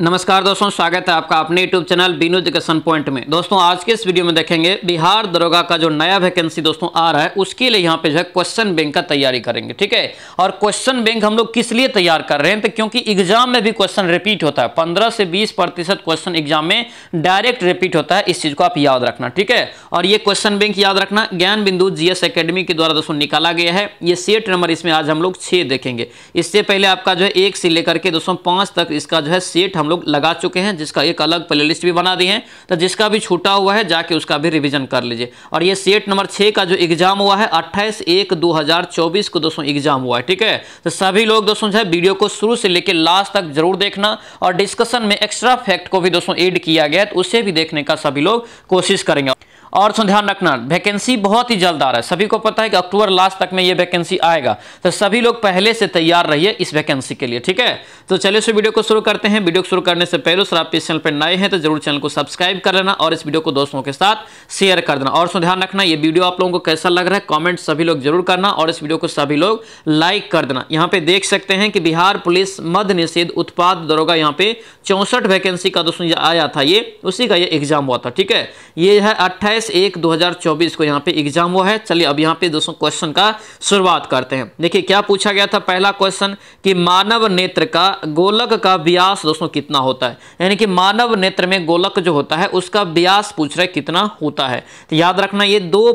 नमस्कार दोस्तों स्वागत है आपका अपने YouTube channel Binu education point में दोस्तों आज के इस वीडियो में देखेंगे बिहार दरोगा का जो नया वैकेंसी दोस्तों आ रहा है उसके लिए यहाँ पे जो है क्वेश्चन बैंक का तैयारी करेंगे ठीक है और क्वेश्चन बैंक हम लोग किस लिए तैयार कर रहे हैं तो क्योंकि एग्जाम में भी क्वेश्चन रिपीट होता है पंद्रह से बीस क्वेश्चन एग्जाम में डायरेक्ट रिपीट होता है इस चीज को आप याद रखना ठीक है और ये क्वेश्चन बैंक याद रखना ज्ञान बिंदु जीएस अकेडमी के द्वारा दोस्तों निकाला गया है ये सेट नंबर इसमें आज हम लोग छह देखेंगे इससे पहले आपका जो है एक से लेकर के दोस्तों पांच तक इसका जो है सेट हम हम लोग लगा चुके हैं जिसका एक अलग प्लेलिस्ट भी बना दी है तो जिसका भी छूटा हुआ है जाके उसका भी रिविजन कर लीजिए और ये सेट नंबर छः का जो एग्जाम हुआ है अट्ठाईस एक दो को दोस्तों एग्जाम हुआ है ठीक है तो सभी लोग दोस्तों जो है वीडियो को शुरू से लेकर लास्ट तक जरूर देखना और डिस्कशन में एक्स्ट्रा फैक्ट को भी दोस्तों एड किया गया है तो उसे भी देखने का सभी लोग कोशिश करेंगे और सुन ध्यान रखना वैकेंसी बहुत ही जल्द आ रहा है सभी को पता है कि अक्टूबर लास्ट तक में ये वैकेंसी आएगा तो सभी लोग पहले से तैयार रहिए इस वैकेंसी के लिए ठीक है तो चलिए सो वीडियो को शुरू करते हैं वीडियो को शुरू करने से पहले सर आप इस चैनल पर नए हैं तो जरूर चैनल को सब्सक्राइब कर लेना और इस वीडियो को दोस्तों के साथ शेयर कर देना और सुन ध्यान रखना ये वीडियो आप लोगों को कैसा लग रहा है कॉमेंट सभी लोग जरूर करना और इस वीडियो को सभी लोग लाइक कर देना यहाँ पे देख सकते हैं कि बिहार पुलिस मध्य निषेध उत्पाद दरोगा यहाँ पे चौंसठ वैकेंसी का दोस्तों आया था ये उसी का ये एग्जाम हुआ था ठीक है ये है अट्ठाईस सत्ताईस एक 2024 को यहाँ पे एग्जाम हुआ है चलिए अब यहाँ पे दोस्तों क्वेश्चन का शुरुआत करते हैं देखिए क्या पूछा गया था पहला क्वेश्चन कि मानव नेत्र का गोलक का व्यास दोस्तों कितना होता है यानी कि मानव नेत्र में गोलक जो होता है उसका व्यास पूछ रहे कितना होता है तो याद रखना ये दो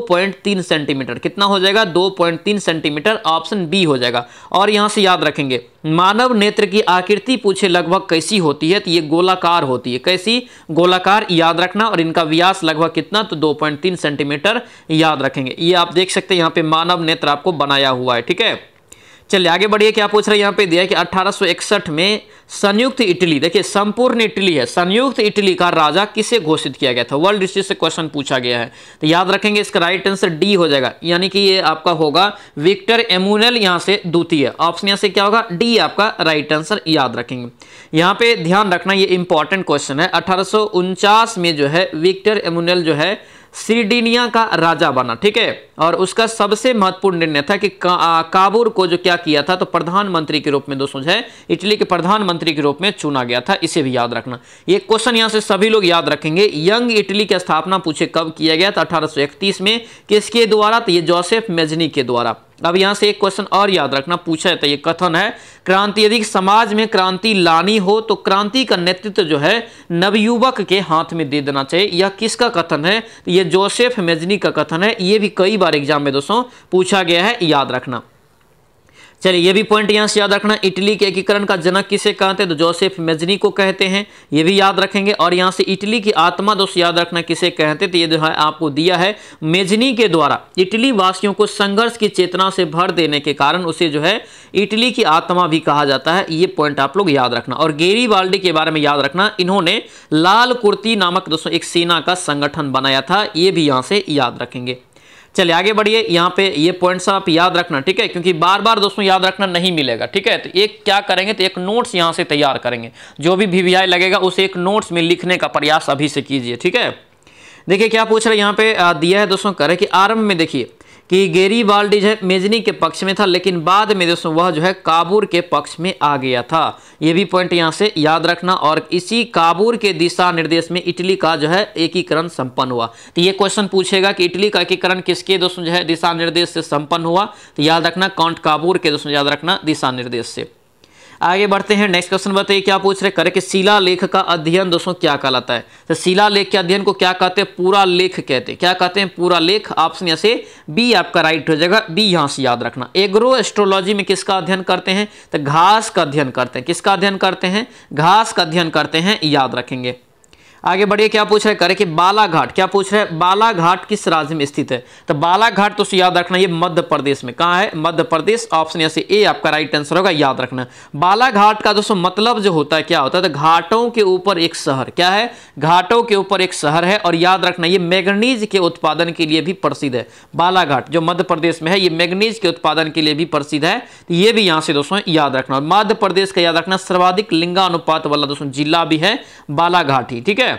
सेंटीमीटर कितना हो जाएगा दो सेंटीमीटर ऑप्शन बी हो जाएगा और यहाँ से याद रखेंगे मानव नेत्र की आकृति पूछे लगभग कैसी होती है तो ये गोलाकार होती है कैसी गोलाकार याद रखना और इनका व्यास लगभग कितना तो 2.3 सेंटीमीटर याद रखेंगे ये आप देख सकते हैं यहाँ पे मानव नेत्र आपको बनाया हुआ है ठीक है चलिए आगे बढ़िए क्या पूछ रहे हैं यहाँ पे दिया कि 1861 में संयुक्त इटली देखिए संपूर्ण इटली है संयुक्त इटली का राजा किसे घोषित किया गया था वर्ल्ड हिस्ट्री से क्वेश्चन पूछा गया है तो याद रखेंगे इसका राइट आंसर डी हो जाएगा यानी कि ये आपका होगा विक्टर एमुनल यहाँ से द्वितीय ऑप्शन यहाँ से क्या होगा डी आपका राइट आंसर याद रखेंगे यहाँ पे ध्यान रखना ये इंपॉर्टेंट क्वेश्चन है अठारह में जो है विक्टर एमुनल जो है सिडिनिया का राजा बना ठीक है और उसका सबसे महत्वपूर्ण निर्णय था कि का, काबुर को जो क्या किया था तो प्रधानमंत्री के रूप में दोस्तों जो है इटली के प्रधानमंत्री के रूप में चुना गया था इसे भी याद रखना ये क्वेश्चन यहां से सभी लोग याद रखेंगे यंग इटली की स्थापना पूछे कब किया गया था अठारह में किसके द्वारा तो ये जोसेफ मेजनी के द्वारा अब यहां से एक क्वेश्चन और याद रखना पूछा जाता है ये कथन है क्रांति यदि समाज में क्रांति लानी हो तो क्रांति का नेतृत्व जो है नवयुवक के हाथ में दे देना चाहिए यह किसका कथन है ये जोसेफ मेजनी का कथन है ये भी कई बार एग्जाम में दोस्तों पूछा गया है याद रखना चलिए ये भी पॉइंट यहाँ से याद रखना इटली के एकीकरण का जनक किसे कहते हैं तो जोसेफ मेजनी को कहते हैं ये भी याद रखेंगे और यहाँ से इटली की आत्मा दोस्त याद रखना किसे कहते तो ये जो है आपको दिया है मेजनी के द्वारा इटली वासियों को संघर्ष की चेतना से भर देने के कारण उसे जो है इटली की आत्मा भी कहा जाता है ये पॉइंट आप लोग याद रखना और गेरी बाल्डी के बारे में याद रखना इन्होंने लाल कुर्ती नामक दोस्तों एक सेना का संगठन बनाया था ये भी यहाँ से याद रखेंगे चलिए आगे बढ़िए यहाँ पे ये पॉइंट्स आप याद रखना ठीक है क्योंकि बार बार दोस्तों याद रखना नहीं मिलेगा ठीक है तो एक क्या करेंगे तो एक नोट्स यहाँ से तैयार करेंगे जो भी वी वी लगेगा उस एक नोट्स में लिखने का प्रयास अभी से कीजिए ठीक है देखिए क्या पूछ रहे यहाँ पे दिया है दोस्तों करें कि आरंभ में देखिए कि गेरी बाल्डी जो है मेजनी के पक्ष में था लेकिन बाद में दोस्तों वह जो है काबूर के पक्ष में आ गया था ये भी पॉइंट यहाँ से याद रखना और इसी काबूर के दिशा निर्देश में इटली का जो है एकीकरण संपन्न हुआ तो ये क्वेश्चन पूछेगा कि इटली का एकीकरण किसके दोस्तों जो है दिशा निर्देश से संपन्न हुआ तो याद रखना काउंट काबूर के दोस्तों याद रखना दिशा निर्देश से आगे बढ़ते हैं नेक्स्ट क्वेश्चन बताइए क्या पूछ रहे करें कि शिला लेख का अध्ययन दोस्तों क्या कहलाता है तो शिला लेख के अध्ययन को क्या कहते हैं पूरा लेख कहते हैं क्या कहते हैं पूरा लेख ऑप्शन यहाँ से बी आपका राइट हो जाएगा बी यहाँ से याद रखना एग्रो एस्ट्रोलॉजी में किसका अध्ययन करते हैं तो घास का अध्ययन करते हैं किसका अध्ययन करते हैं घास का अध्ययन करते हैं याद रखेंगे आगे बढ़िए क्या पूछ रहे करें कि बालाघाट क्या पूछ रहे हैं बालाघाट किस राज्य में स्थित है तो बालाघाट तो याद रखना ये मध्य प्रदेश में कहाँ है मध्य प्रदेश ऑप्शन से ए आपका राइट आंसर होगा याद रखना बालाघाट का दोस्तों मतलब जो होता है क्या होता है तो घाटों के ऊपर एक शहर क्या है घाटों के ऊपर एक शहर है और याद रखना ये मैगनीज के उत्पादन के लिए भी प्रसिद्ध है बालाघाट जो मध्य प्रदेश में है ये मैगनीज के उत्पादन के लिए भी प्रसिद्ध है तो ये भी यहाँ से दोस्तों याद रखना और मध्य प्रदेश का याद रखना सर्वाधिक लिंगानुपात वाला दोस्तों जिला भी है बालाघाट ही ठीक है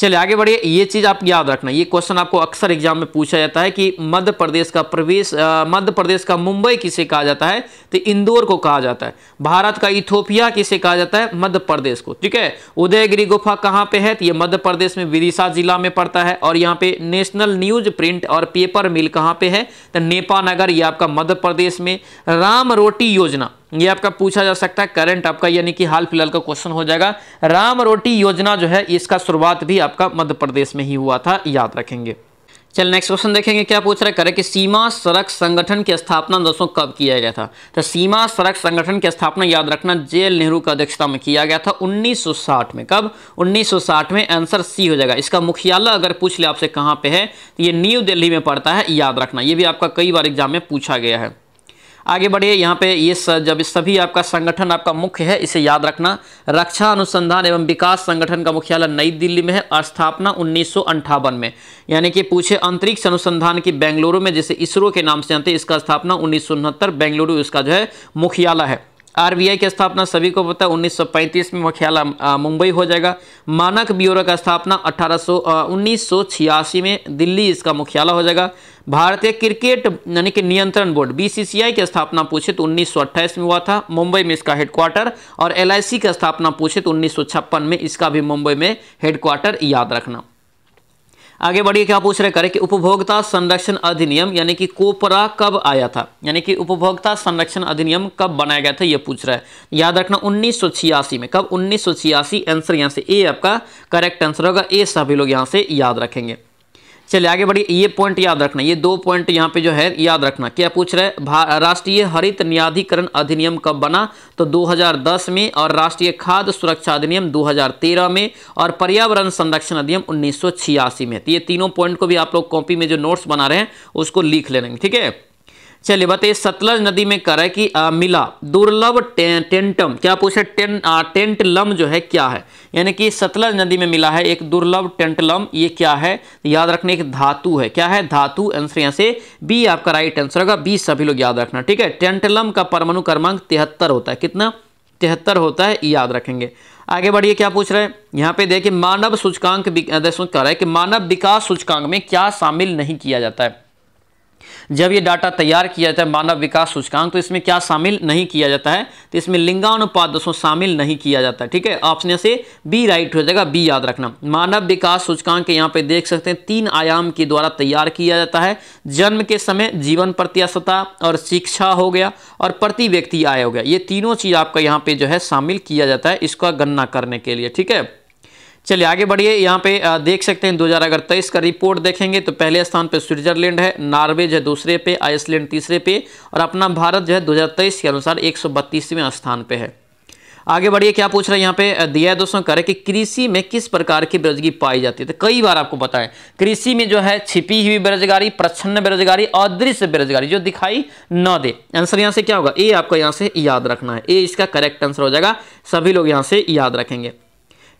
चलिए आगे बढ़िए ये चीज़ आप याद रखना ये क्वेश्चन आपको अक्सर एग्जाम में पूछा जाता है कि मध्य प्रदेश का प्रवेश मध्य प्रदेश का मुंबई किसे कहा जाता है तो इंदौर को कहा जाता है भारत का इथोपिया किसे कहा जाता है मध्य प्रदेश को ठीक है उदयगिरी गुफा कहाँ पे है तो ये मध्य प्रदेश में विदिशा जिला में पड़ता है और यहाँ पे नेशनल न्यूज प्रिंट और पेपर मिल कहाँ पे है तो नेपानगर ये आपका मध्य प्रदेश में राम रोटी योजना ये आपका पूछा जा सकता है करंट आपका यानी कि हाल फिलहाल का क्वेश्चन हो जाएगा राम रोटी योजना जो है इसका शुरुआत भी आपका मध्य प्रदेश में ही हुआ था याद रखेंगे चल नेक्स्ट क्वेश्चन देखेंगे क्या पूछ रहा है करें कि सीमा सड़क संगठन की स्थापना दोस्तों कब किया गया था तो सीमा सड़क संगठन की स्थापना याद रखना जे नेहरू का अध्यक्षता में किया गया था 1960 में कब 1960 में आंसर सी हो जाएगा इसका मुख्यालय अगर पूछ ले आपसे कहाँ पे है तो ये न्यू दिल्ली में पड़ता है याद रखना ये भी आपका कई बार एग्जाम में पूछा गया है आगे बढ़िए यहाँ पे ये जब सभी आपका संगठन आपका मुख्य है इसे याद रखना रक्षा अनुसंधान एवं विकास संगठन का मुख्यालय नई दिल्ली में है और स्थापना उन्नीस में यानी कि पूछे अंतरिक्ष अनुसंधान की बेंगलुरु में जिसे इसरो के नाम से जानते हैं इसका स्थापना उन्नीस बेंगलुरु इसका जो है मुख्यालय है आरबीआई की स्थापना सभी को पता है 1935 में मुख्यालय मुंबई हो जाएगा मानक ब्यूरो का स्थापना अठारह उन्नीस में दिल्ली इसका मुख्यालय हो जाएगा भारतीय क्रिकेट यानी कि नियंत्रण बोर्ड बीसीसीआई की स्थापना पूछे तो उन्नीस में हुआ था मुंबई में इसका हेडक्वार्टर और एलआईसी की स्थापना पूछे तो उन्नीस में इसका भी मुंबई में हेडक्वार्टर याद रखना आगे बढ़िए क्या पूछ रहे करें कि उपभोक्ता संरक्षण अधिनियम यानी कि कोपरा कब आया था यानी कि उपभोक्ता संरक्षण अधिनियम कब बनाया गया था ये पूछ रहा है याद रखना उन्नीस में कब उन्नीस आंसर यहाँ से ए आपका करेक्ट आंसर होगा ए सभी लोग यहाँ से याद रखेंगे चलिए आगे बढ़िए ये पॉइंट याद रखना ये दो पॉइंट यहाँ पे जो है याद रखना क्या पूछ रहे हैं राष्ट्रीय हरित न्यायाधिकरण अधिनियम कब बना तो 2010 में और राष्ट्रीय खाद्य सुरक्षा अधिनियम 2013 में और पर्यावरण संरक्षण अधिनियम उन्नीस में तो ये तीनों पॉइंट को भी आप लोग कॉपी में जो नोट्स बना रहे हैं उसको लिख लेंगे ठीक है चलिए बताइए सतलज नदी में कि की मिला दुर्लभ टे, टेंटम क्या पूछे टें, टेंटलम जो है क्या है यानी कि सतलज नदी में मिला है एक दुर्लभ टेंटलम ये क्या है याद रखने एक धातु है क्या है धातु आंसर यहाँ से बी आपका राइट आंसर होगा बी सभी लोग याद रखना ठीक है टेंटलम का परमाणु क्रमांक तिहत्तर होता है कितना तिहत्तर होता है याद रखेंगे आगे बढ़िए क्या पूछ रहे हैं यहाँ पे देखिए मानव सूचकांक कह रहा है कि मानव विकास सूचकांक में क्या शामिल नहीं किया जाता है जब ये डाटा तैयार किया जाता है मानव विकास सूचकांक तो इसमें क्या शामिल नहीं किया जाता है तो इसमें लिंगानुपात दोस्तों शामिल नहीं किया जाता है ठीक है ऑप्शन से बी राइट हो जाएगा बी याद रखना मानव विकास सूचकांक के यहाँ पे देख सकते हैं तीन आयाम के द्वारा तैयार किया जाता है जन्म के समय जीवन प्रत्याशता और शिक्षा हो गया और प्रति व्यक्ति आय हो गया ये तीनों चीज़ आपका यहाँ पे जो है शामिल किया जाता है इसका गणना करने के लिए ठीक है चलिए आगे बढ़िए यहाँ पे देख सकते हैं दो तेईस का रिपोर्ट देखेंगे तो पहले स्थान पे स्विट्जरलैंड है जो है दूसरे पे आइसलैंड तीसरे पे और अपना भारत जो है 2023 के अनुसार एक स्थान पे है आगे बढ़िए क्या पूछ रहे हैं यहाँ पे दिया है दोस्तों करें रहे कि कृषि में किस प्रकार की बेरोजगारी पाई जाती है तो कई बार आपको बताएं कृषि में जो है छिपी हुई बेरोजगारी प्रच्छन्न बेरोजगारी अदृश्य बेरोजगारी जो दिखाई न दे आंसर यहाँ से क्या होगा ए आपको यहाँ से याद रखना है ए इसका करेक्ट आंसर हो जाएगा सभी लोग यहाँ से याद रखेंगे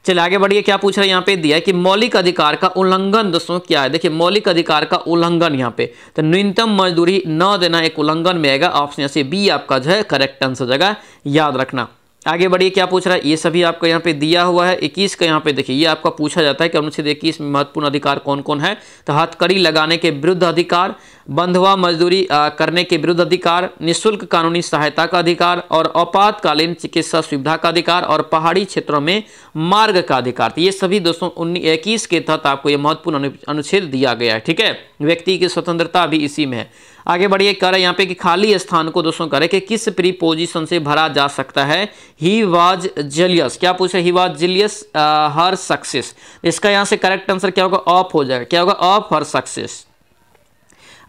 चलिए आगे बढ़िए क्या पूछ रहे हैं यहाँ पे दिया है कि मौलिक अधिकार का उल्लंघन दोस्तों क्या है देखिए मौलिक अधिकार का उल्लंघन यहाँ पे तो न्यूनतम मजदूरी न देना एक उल्लंघन में आएगा ऑप्शन यहाँ से बी आपका जो है करेक्ट आंसर जगह याद रखना आगे बढ़िए क्या पूछ रहा है ये सभी आपको यहाँ पे दिया हुआ है इक्कीस का यहाँ पे देखिए ये आपका पूछा जाता है कि अनुच्छेद इक्कीस में महत्वपूर्ण अधिकार कौन कौन है तो हथकड़ी लगाने के विरुद्ध अधिकार बंधवा मजदूरी करने के विरुद्ध अधिकार निःशुल्क कानूनी सहायता का अधिकार और आपातकालीन चिकित्सा सुविधा का अधिकार और पहाड़ी क्षेत्रों में मार्ग का अधिकार तो ये सभी दोस्तों उन्नीस इक्कीस के तहत आपको ये महत्वपूर्ण अनुच्छेद दिया गया है ठीक है व्यक्ति की स्वतंत्रता भी इसी में है आगे बढ़िए कह रहा यहाँ पे कि खाली स्थान को दोस्तों करें कि किस प्रीपोजिशन से भरा जा सकता है ही वाज जिलियस क्या पूछे ही वाज जिलियस हर सक्सेस इसका यहाँ से करेक्ट आंसर क्या होगा ऑफ हो जाएगा क्या होगा ऑफ हर सक्सेस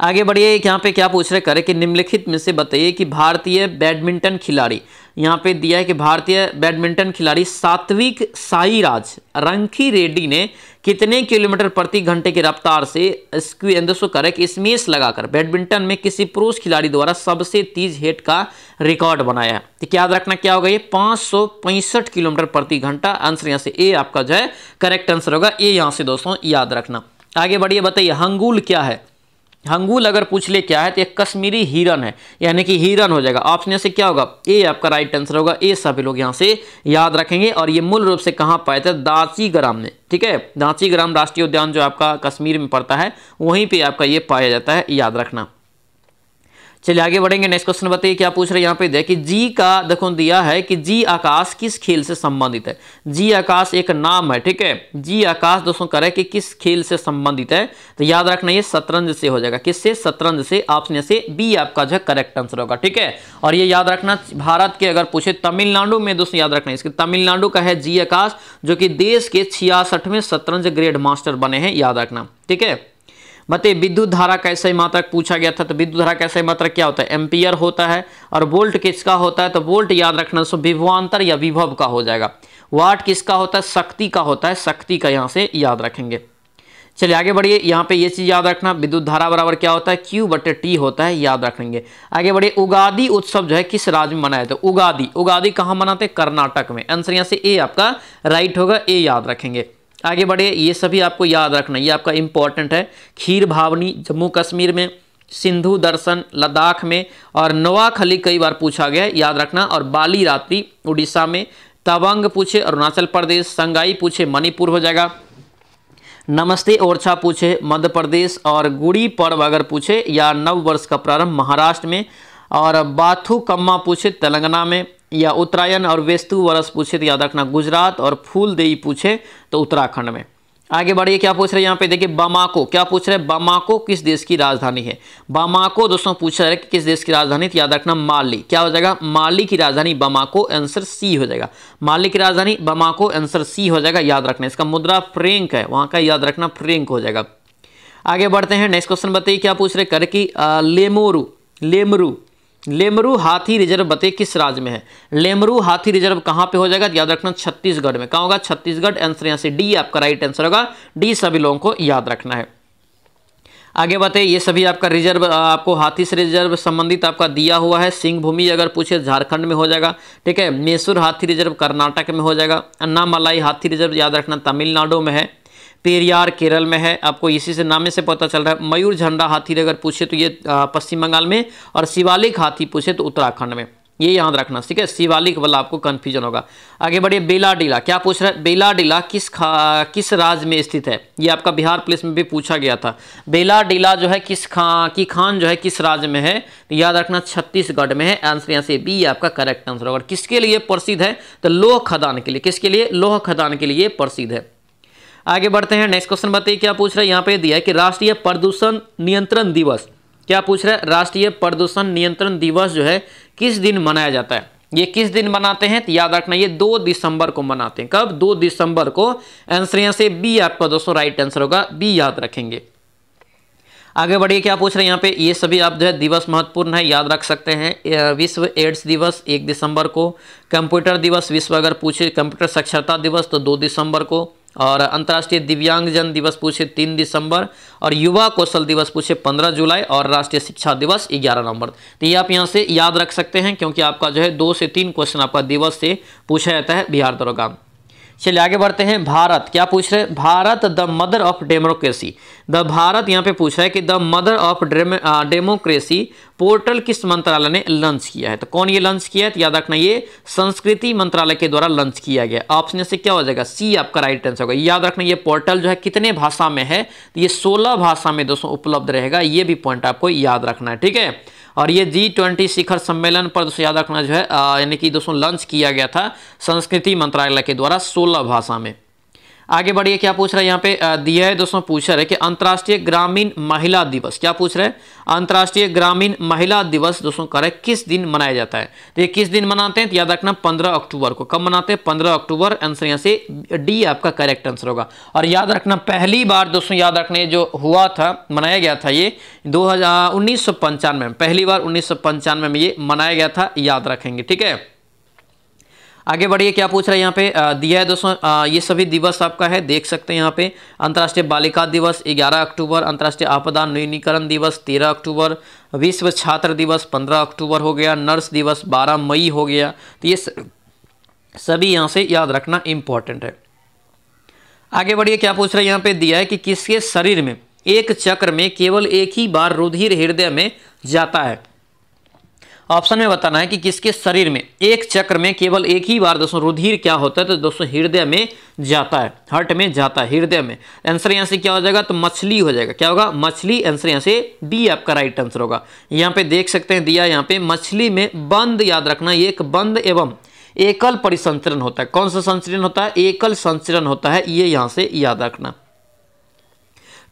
आगे बढ़िए यहाँ पे क्या पूछ रहे करें कि निम्नलिखित में से बताइए कि भारतीय बैडमिंटन खिलाड़ी यहाँ पे दिया है कि भारतीय बैडमिंटन खिलाड़ी सात्विक साईराज रंकी रेड्डी ने कितने किलोमीटर प्रति घंटे की रफ्तार से इसकी एंदसो स्मेश लगाकर बैडमिंटन में किसी पुरुष खिलाड़ी द्वारा सबसे तेज हेट का रिकॉर्ड बनाया है तो याद रखना क्या होगा ये पाँच किलोमीटर प्रति घंटा आंसर यहाँ से ए आपका जो है करेक्ट आंसर होगा ए यहाँ से दोस्तों याद रखना आगे बढ़िए बताइए हंगूल क्या है हंगूल अगर पूछ ले क्या है तो एक कश्मीरी हिरन है यानी कि हिरन हो जाएगा ऑप्शन से क्या होगा ए आपका राइट आंसर होगा ए सभी लोग यहाँ से याद रखेंगे और ये मूल रूप से कहाँ पाए थे दाची ग्राम में ठीक है दाची ग्राम राष्ट्रीय उद्यान जो आपका कश्मीर में पड़ता है वहीं पर आपका ये पाया जाता है याद रखना चलिए आगे बढ़ेंगे नेक्स्ट क्वेश्चन बताइए क्या पूछ रहे हैं यहाँ पे देखिए जी का देखो दिया है कि जी आकाश किस खेल से संबंधित है जी आकाश एक नाम है ठीक है जी आकाश दोस्तों करे कि किस खेल से संबंधित है तो याद रखना ये शतरंज से हो जाएगा किससे शतरंज से ऑप्शन से बी आपका जो करेक्ट आंसर होगा ठीक है और ये याद रखना भारत के अगर पूछे तमिलनाडु में दोस्तों याद रखना इसके तमिलनाडु का है जी आकाश जो कि देश के छियासठवें शतरंज ग्रेड मास्टर बने हैं याद रखना ठीक है बताइए विद्युत धारा कैसे मात्रक पूछा गया था तो विद्युत धारा कैसे मात्रक क्या होता है एम्पियर होता है और वोल्ट किसका होता है तो वोल्ट याद रखना सो विभवान्तर या विभव का हो जाएगा वाट किसका होता है शक्ति का होता है शक्ति का यहाँ से याद रखेंगे चलिए आगे बढ़िए यहाँ पे ये यह चीज़ याद रखना विद्युत धारा बराबर क्या होता है क्यू बटे टी होता है याद रखेंगे आगे बढ़िए उगादी उत्सव जो है किस राज्य में मनाया जाता है उगादी उगादी कहाँ मनाते हैं कर्नाटक में आंसर यहाँ से ए आपका राइट होगा ए याद रखेंगे आगे बढ़े ये सभी आपको याद रखना ये आपका इम्पोर्टेंट है खीर भावनी जम्मू कश्मीर में सिंधु दर्शन लद्दाख में और नवाखली कई बार पूछा गया याद रखना और बाली रात्रि उड़ीसा में तवंग पूछे अरुणाचल प्रदेश संगाई पूछे मणिपुर हो जाएगा नमस्ते ओरछा पूछे मध्य प्रदेश और गुड़ी पर्व अगर पूछे या नव वर्ष का प्रारंभ महाराष्ट्र में और बाथू कम्मा पूछे तेलंगाना में या उत्तरायण और वेस्तु वर्ष पूछे तो याद रखना गुजरात और फूल देई पूछे तो उत्तराखंड में आगे बढ़िए क्या पूछ रहे हैं यहाँ पे देखिए बामाको क्या पूछ रहे हैं बामाको किस देश की राजधानी है बामाको दोस्तों पूछ रहे हैं कि किस देश की राजधानी तो याद रखना माली क्या हो जाएगा माली की राजधानी बामाको आंसर सी हो जाएगा माली की राजधानी बामाको आंसर सी हो जाएगा याद रखना इसका मुद्रा फ्रेंक है वहाँ का याद रखना फ्रेंक हो जाएगा आगे बढ़ते हैं नेक्स्ट क्वेश्चन बताइए क्या पूछ रहे कर की लेमोरू लेमरू लेमरू हाथी रिजर्व बते किस राज्य में है लेमरू हाथी रिजर्व कहां पे हो जाएगा तो याद रखना छत्तीसगढ़ में कहा होगा छत्तीसगढ़ आंसर यहां से डी आपका राइट आंसर होगा डी सभी लोगों को याद रखना है आगे बताइए ये सभी आपका रिजर्व आपको हाथी से रिजर्व संबंधित आपका दिया हुआ है सिंह भूमि अगर पूछे झारखंड में हो जाएगा ठीक है मैसूर हाथी रिजर्व कर्नाटक में हो जाएगा अन्नामलाई हाथी रिजर्व याद रखना तमिलनाडु में है पेरियार केरल में है आपको इसी से नामे से पता चल रहा है मयूर झंडा हाथी अगर पूछे तो ये पश्चिम बंगाल में और शिवालिक हाथी पूछे तो उत्तराखंड में ये याद रखना ठीक है शिवालिक वाला आपको कन्फ्यूजन होगा आगे बढ़िए बेला डीला क्या पूछ रहा है बेला डीला किस खा किस राज्य में स्थित है ये आपका बिहार पुलिस में भी पूछा गया था बेला डीला जो है किस खा की खान जो है किस राज्य में है तो याद रखना छत्तीसगढ़ में है आंसर यहाँ से बी आपका करेक्ट आंसर होगा किसके लिए प्रसिद्ध है तो लोह खदान के लिए किसके लिए लोह खदान के लिए प्रसिद्ध है आगे बढ़ते हैं नेक्स्ट क्वेश्चन बताइए क्या पूछ रहे हैं यहाँ पे दिया है कि राष्ट्रीय प्रदूषण नियंत्रण दिवस क्या पूछ रहे राष्ट्रीय प्रदूषण नियंत्रण दिवस जो है किस दिन मनाया जाता है ये किस दिन मनाते हैं तो याद रखना ये दो दिसंबर को मनाते हैं कब दो दिसंबर को आंसर यहाँ से बी आपका दोस्तों राइट आंसर होगा बी याद रखेंगे आगे बढ़िए क्या पूछ रहे हैं यहाँ पे ये सभी आप जो है दिवस महत्वपूर्ण है याद रख सकते हैं विश्व एड्स दिवस एक दिसंबर को कंप्यूटर दिवस विश्व अगर पूछे कंप्यूटर साक्षरता दिवस तो दो दिसंबर को और अंतर्राष्ट्रीय दिव्यांगजन दिवस पूछे तीन दिसंबर और युवा कौशल दिवस पूछे पंद्रह जुलाई और राष्ट्रीय शिक्षा दिवस ग्यारह नवंबर तो ये आप यहाँ से याद रख सकते हैं क्योंकि आपका जो है दो से तीन क्वेश्चन आपका दिवस से पूछा जाता है बिहार दरोगा चलिए आगे बढ़ते हैं भारत क्या पूछ रहे हैं Bharat the mother of democracy the Bharat यहाँ पे पूछ रहा है कि the mother of democracy portal किस मंत्रालय ने लॉन्च किया है तो कौन ये लॉन्च किया है तो याद रखना ये संस्कृति मंत्रालय के द्वारा लॉन्च किया गया ऑप्शन से क्या हो जाएगा सी आपका राइट आंसर होगा याद रखना ये पोर्टल जो है कितने भाषा में है तो ये सोलह भाषा में दोस्तों उपलब्ध रहेगा ये भी पॉइंट आपको याद रखना है ठीक है और ये जी ट्वेंटी शिखर सम्मेलन पर दोस्तों याद रखना जो है यानी कि दोस्तों लॉन्च किया गया था संस्कृति मंत्रालय के द्वारा सोलह भाषा में आगे बढ़िए क्या पूछ रहा है यहाँ पे दिया है दोस्तों पूछ रहा है कि अंतर्राष्ट्रीय ग्रामीण महिला दिवस क्या पूछ रहे हैं अंतर्राष्ट्रीय ग्रामीण महिला दिवस दोस्तों करेक्ट किस दिन मनाया जाता है तो ये किस दिन मनाते हैं तो याद रखना पंद्रह अक्टूबर को कब मनाते हैं पंद्रह अक्टूबर आंसर यहाँ से डी आपका करेक्ट आंसर होगा और याद रखना पहली बार दोस्तों याद रखना जो हुआ था मनाया गया था ये दो हजार में पहली बार उन्नीस में ये मनाया गया था याद रखेंगे ठीक है आगे बढ़िए क्या पूछ रहा है यहाँ पे दिया है दोस्तों ये सभी दिवस आपका है देख सकते हैं यहाँ पे अंतर्राष्ट्रीय बालिका दिवस 11 अक्टूबर अंतर्राष्ट्रीय आपदा न्यूनीकरण दिवस 13 अक्टूबर विश्व छात्र दिवस 15 अक्टूबर हो गया नर्स दिवस 12 मई हो गया तो ये सभी यहाँ से याद रखना इम्पॉर्टेंट है आगे बढ़िए क्या पूछ रहे हैं यहाँ पे दिया है कि किसके शरीर में एक चक्र में केवल एक ही बार रुधिर हृदय में जाता है ऑप्शन में बताना है कि किसके शरीर में एक चक्र में केवल एक ही बार दोस्तों रुधिर क्या होता है तो दोस्तों हृदय में जाता है हर्ट में जाता है हृदय में आंसर यहाँ से क्या हो जाएगा तो मछली हो जाएगा क्या होगा मछली आंसर यहाँ से डी आपका राइट आंसर होगा यहाँ पे देख सकते हैं दिया यहाँ पे मछली में बंद याद रखना एक बंद एवं एकल परिसंचरण होता है कौन सा संचरण होता है एकल संचरण होता है ये यहाँ से याद रखना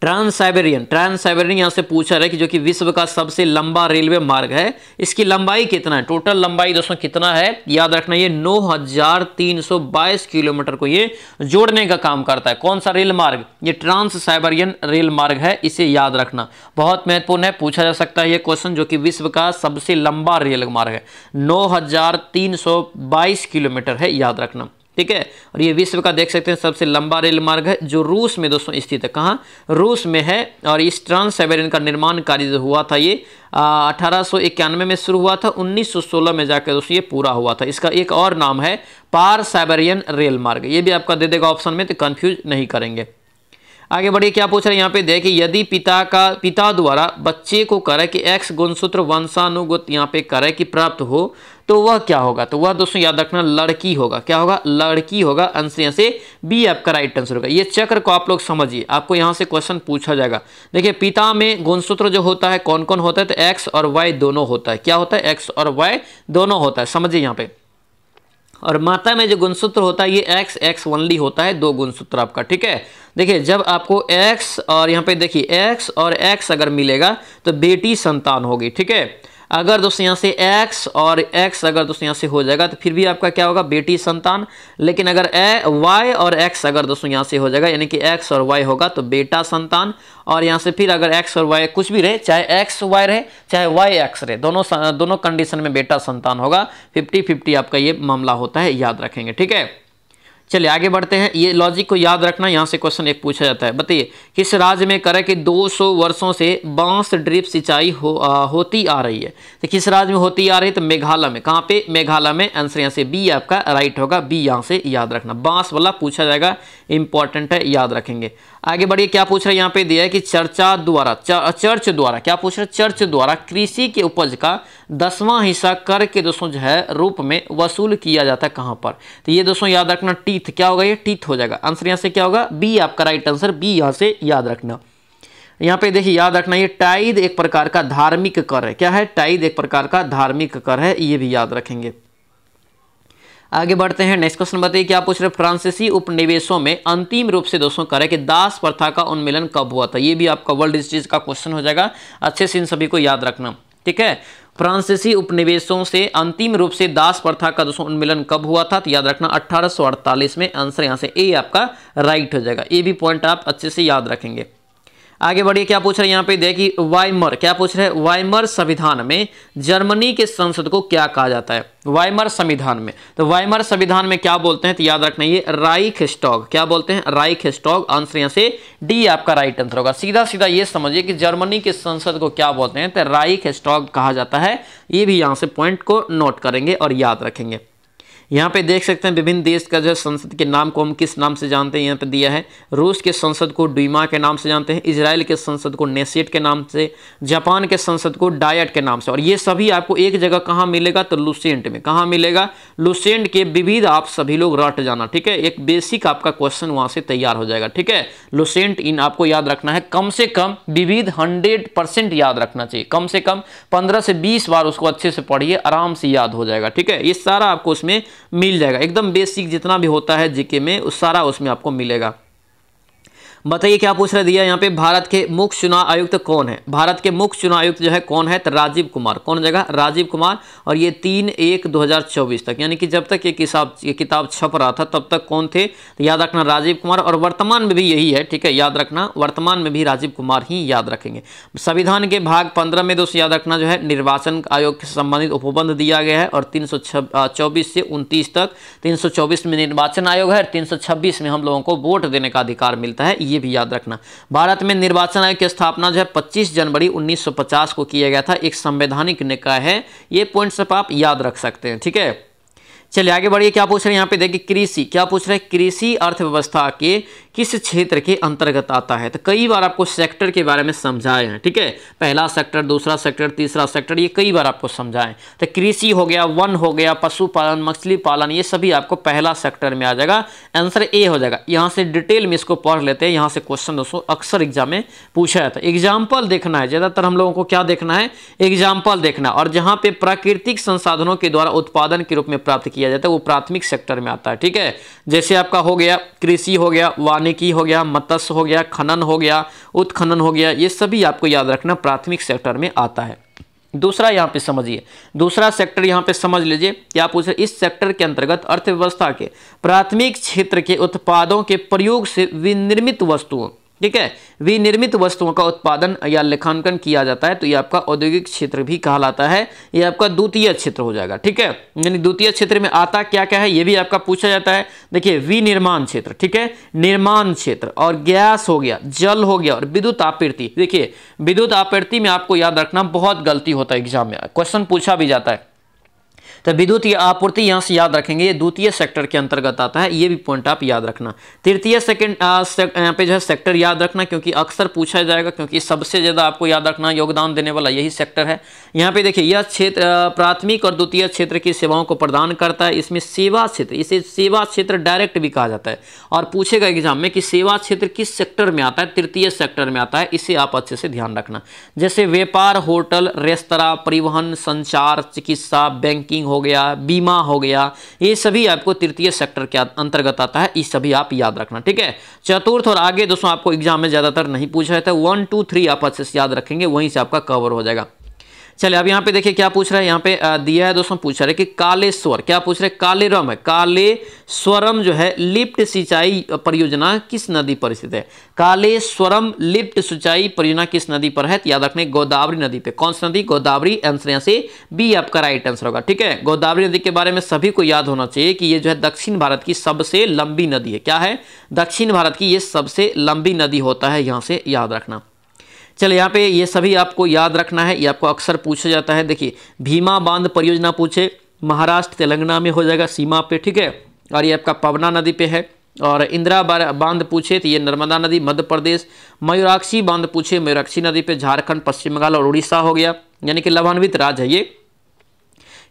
ट्रांस साइबेरियन ट्रांस साइबेरियन यहाँ से पूछा है कि जो कि विश्व का सबसे लंबा रेलवे मार्ग है इसकी लंबाई कितना है टोटल लंबाई दोस्तों कितना है याद रखना ये 9,322 किलोमीटर को ये जोड़ने का काम करता है कौन सा रेल मार्ग ये ट्रांस साइबेरियन रेल मार्ग है इसे याद रखना बहुत महत्वपूर्ण है पूछा जा सकता है ये क्वेश्चन जो कि विश्व का सबसे लंबा रेल मार्ग है नौ किलोमीटर है याद रखना ठीक है और ये विश्व का देख सकते हैं सबसे लंबा रेल मार्ग है जो रूस में दोस्तों स्थित है कहाँ रूस में है और इस ट्रांस सेवेरियन का निर्माण कार्य जो हुआ था ये अठारह में शुरू हुआ था 1916 में जाकर दोस्तों ये पूरा हुआ था इसका एक और नाम है पार साइबेरियन रेल मार्ग ये भी आपका दे देगा ऑप्शन में तो कन्फ्यूज नहीं करेंगे आगे बढ़िए क्या पूछ रहे हैं यहाँ पे देखिए यदि पिता का पिता द्वारा बच्चे को करे कि एक्स गुणसूत्र वंशानुगत यहाँ पे करे कि प्राप्त हो तो वह क्या होगा तो वह दोस्तों याद रखना लड़की होगा क्या होगा लड़की होगा आंसर यहाँ से बी आपका राइट आंसर होगा ये चक्र को आप लोग समझिए आपको यहाँ से क्वेश्चन पूछा जाएगा देखिए पिता में गुणसूत्र जो होता है कौन कौन होता है तो एक्स और वाई दोनों होता है क्या होता है एक्स और वाई दोनों होता है समझिए यहाँ पे और माता में जो गुणसूत्र होता है ये एक्स एक्स वनली होता है दो गुणसूत्र आपका ठीक है देखिए जब आपको एक्स और यहाँ पे देखिए एक्स और एक्स अगर मिलेगा तो बेटी संतान होगी ठीक है अगर दोस्तों यहाँ से x और x अगर दोस्तों यहाँ से हो जाएगा तो फिर भी आपका क्या होगा बेटी संतान लेकिन अगर ए, वाई और x अगर दोस्तों यहाँ से हो जाएगा यानी कि x और y होगा तो बेटा संतान और यहाँ से फिर अगर x और y कुछ भी रहे चाहे x y रहे चाहे y x रहे दोनों दोनों कंडीशन में बेटा संतान होगा फिफ्टी फिफ्टी आपका ये मामला होता है याद रखेंगे ठीक है चलिए आगे बढ़ते हैं ये लॉजिक को याद रखना यहाँ से क्वेश्चन एक पूछा जाता है बताइए किस राज्य में करें कि 200 वर्षों से बांस ड्रिप सिंचाई हो, आ, होती आ रही है तो किस राज्य में होती आ रही है तो मेघालय में कहाँ पे मेघालय में आंसर यहाँ से बी आपका राइट होगा बी यहाँ से याद रखना बांस वाला पूछा जाएगा इंपॉर्टेंट है याद रखेंगे आगे बढ़िए क्या पूछ रहे हैं यहाँ पे दिया है कि चर्चा द्वारा चर्च द्वारा क्या पूछ रहे हैं चर्च द्वारा कृषि के उपज का दसवां हिस्सा कर के दोस्तों जो है रूप में वसूल किया जाता है कहाँ पर तो ये दोस्तों याद रखना टीथ क्या होगा ये टीथ हो जाएगा आंसर यहाँ से क्या होगा बी आपका राइट आंसर बी यहाँ से याद रखना यहाँ पे देखिए याद रखना ये टाइद एक प्रकार का धार्मिक कर है क्या है टाइद एक प्रकार का धार्मिक कर है ये भी याद रखेंगे आगे बढ़ते हैं नेक्स्ट क्वेश्चन बताइए क्या पूछ रहे फ्रांसीसी उपनिवेशों में अंतिम रूप से दोस्तों करें कि दास प्रथा का उन्मिलन कब हुआ था ये भी आपका वर्ल्ड हिस्ट्रीज का क्वेश्चन हो जाएगा अच्छे से इन सभी को याद रखना ठीक है फ्रांसीसी उपनिवेशों से अंतिम रूप से दास प्रथा का दोस्तों उन्मिलन कब हुआ था तो याद रखना 1848 में आंसर यहाँ से ए आपका राइट हो जाएगा ये भी पॉइंट आप अच्छे से याद रखेंगे आगे बढ़िए क्या पूछ रहे हैं यहाँ पे देखिए वाइमर क्या पूछ रहे हैं वाइमर संविधान में जर्मनी के संसद को क्या कहा जाता है वाइमर संविधान में तो वाइमर संविधान में क्या बोलते हैं तो याद रखना ये राइख स्टॉक क्या बोलते हैं राइक स्टॉक आंसर यहाँ से डी आपका राइट आंसर होगा सीधा सीधा ये समझिए कि जर्मनी के संसद को क्या बोलते हैं तो राइक स्टॉक कहा जाता है ये भी यहाँ से पॉइंट को नोट करेंगे और याद रखेंगे यहाँ पे देख सकते हैं विभिन्न देश का जो है संसद के नाम को हम किस नाम से जानते हैं यहाँ पे दिया है रूस के संसद को डीमा के नाम से जानते हैं इसराइल के संसद को नेसेट के नाम से जापान के संसद को डायट के नाम से और ये सभी आपको एक जगह कहाँ मिलेगा तो लुसेंट में कहाँ मिलेगा लुसेंट के विविध आप सभी लोग रट जाना ठीक है एक बेसिक आपका क्वेश्चन वहाँ से तैयार हो जाएगा ठीक है लुसेंट इन आपको याद रखना है कम से कम विविध हंड्रेड परसेंट याद रखना चाहिए कम से कम पंद्रह से बीस बार उसको अच्छे से पढ़िए आराम से याद हो जाएगा ठीक है ये सारा आपको उसमें मिल जाएगा एकदम बेसिक जितना भी होता है जीके में उस सारा उसमें आपको मिलेगा बताइए क्या पूछ रहे दिया यहाँ पे भारत के मुख्य चुनाव आयुक्त कौन है भारत के मुख्य चुनाव आयुक्त जो है कौन है तो राजीव कुमार कौन जगह राजीव कुमार और ये तीन एक 2024 तक यानी कि जब तक ये किताब ये किताब छप रहा था तब तक कौन थे तो याद रखना राजीव कुमार और वर्तमान में भी यही है ठीक है याद रखना वर्तमान में भी राजीव कुमार ही याद रखेंगे संविधान के भाग पंद्रह में दोस्तों याद रखना जो है निर्वाचन आयोग से संबंधित उपबंध दिया गया है और तीन चौबीस से उनतीस तक तीन में निर्वाचन आयोग है और तीन में हम लोगों को वोट देने का अधिकार मिलता है ये भी याद रखना भारत में निर्वाचन आयोग की स्थापना जो है 25 जनवरी 1950 को किया गया था एक संवैधानिक निकाय है ये सब आप याद रख सकते हैं ठीक है चलिए आगे बढ़िए क्या पूछ रहे हैं यहाँ पे देखिए कृषि क्या पूछ रहे हैं कृषि अर्थव्यवस्था के किस क्षेत्र के अंतर्गत आता है तो कई बार आपको सेक्टर के बारे में समझाए हैं ठीक है पहला सेक्टर दूसरा सेक्टर तीसरा सेक्टर ये कई बार आपको समझाएं तो कृषि हो गया वन हो गया पशुपालन मछली पालन ये सभी आपको पहला सेक्टर में आ जाएगा आंसर ए हो जाएगा यहाँ से डिटेल में इसको पढ़ लेते हैं यहाँ से क्वेश्चन दोस्तों अक्सर एग्जाम में पूछा जाता है एग्जाम्पल देखना है ज़्यादातर हम लोगों को क्या देखना है एग्जाम्पल देखना और जहाँ पे प्राकृतिक संसाधनों के द्वारा उत्पादन के रूप में प्राप्त किया जाता है वो प्राथमिक सेक्टर में आता है ठीक है जैसे आपका हो गया कृषि हो गया वन वानिकी हो गया मत्स्य हो गया खनन हो गया उत्खनन हो गया ये सभी आपको याद रखना प्राथमिक सेक्टर में आता है दूसरा यहाँ पे समझिए दूसरा सेक्टर यहाँ पे समझ लीजिए कि आप उसे इस सेक्टर के अंतर्गत अर्थव्यवस्था के प्राथमिक क्षेत्र के उत्पादों के प्रयोग से विनिर्मित वस्तुओं ठीक है विनिर्मित वस्तुओं का उत्पादन या लेखांकन किया जाता है तो ये आपका औद्योगिक क्षेत्र भी कहलाता है ये आपका द्वितीय क्षेत्र हो जाएगा ठीक है यानी द्वितीय क्षेत्र में आता क्या क्या है ये भी आपका पूछा जाता है देखिए विनिर्माण क्षेत्र ठीक है निर्माण क्षेत्र और गैस हो गया जल हो गया और विद्युत आपूर्ति देखिए विद्युत आपूर्ति में आपको याद रखना बहुत गलती होता है एग्जाम में क्वेश्चन पूछा भी जाता है तो विद्युत आपूर्ति यहाँ से याद रखेंगे ये द्वितीय सेक्टर के अंतर्गत आता है ये भी पॉइंट आप याद रखना तृतीय सेकंड यहाँ पे जो है सेक्टर याद रखना क्योंकि अक्सर पूछा जाएगा क्योंकि सबसे ज़्यादा आपको याद रखना योगदान देने वाला यही सेक्टर है यहाँ पे देखिए यह क्षेत्र प्राथमिक और द्वितीय क्षेत्र की सेवाओं को प्रदान करता है इसमें सेवा क्षेत्र इसे सेवा क्षेत्र डायरेक्ट भी कहा जाता है और पूछेगा एग्जाम में कि सेवा क्षेत्र किस सेक्टर में आता है तृतीय सेक्टर में आता है इसे आप अच्छे से ध्यान रखना जैसे व्यापार होटल रेस्तरा परिवहन संचार चिकित्सा बैंकिंग हो गया बीमा हो गया ये सभी आपको तृतीय सेक्टर के अं-, अंतर्गत आता है इस सभी आप याद रखना ठीक है चतुर्थ और आगे दोस्तों आपको एग्जाम में ज़्यादातर नहीं पूछा जाता है वन टू थ्री आप अच्छे से याद रखेंगे वहीं से आपका कवर हो जाएगा चलिए अब यहाँ पे देखिए क्या पूछ रहा है यहाँ पे दिया है दोस्तों पूछ रहा है कि काले स्वर क्या पूछ रहे हैं काले रम है काले स्वरम जो है लिप्ट सिंचाई परियोजना किस नदी पर स्थित है काले स्वरम लिप्ट सिंचाई परियोजना किस नदी पर है तो याद रखने गोदावरी नदी पे कौन सी नदी गोदावरी आंसर यहाँ से बी आपका राइट आंसर होगा ठीक है गोदावरी नदी के बारे में सभी को याद होना चाहिए कि ये जो है दक्षिण भारत की सबसे लंबी नदी है क्या है दक्षिण भारत की ये सबसे लंबी नदी होता है यहाँ से याद रखना चलिए यहाँ पे ये सभी आपको याद रखना है ये आपको अक्सर पूछा जाता है देखिए भीमा बांध परियोजना पूछे महाराष्ट्र तेलंगाना में हो जाएगा सीमा पे ठीक है और ये आपका पवना नदी पे है और इंदिरा बांध पूछे तो ये नर्मदा नदी मध्य प्रदेश मयूराक्षी बांध पूछे मयूराक्षी नदी पे झारखंड पश्चिम बंगाल और उड़ीसा हो गया यानी कि लाभान्वित राज्य है ये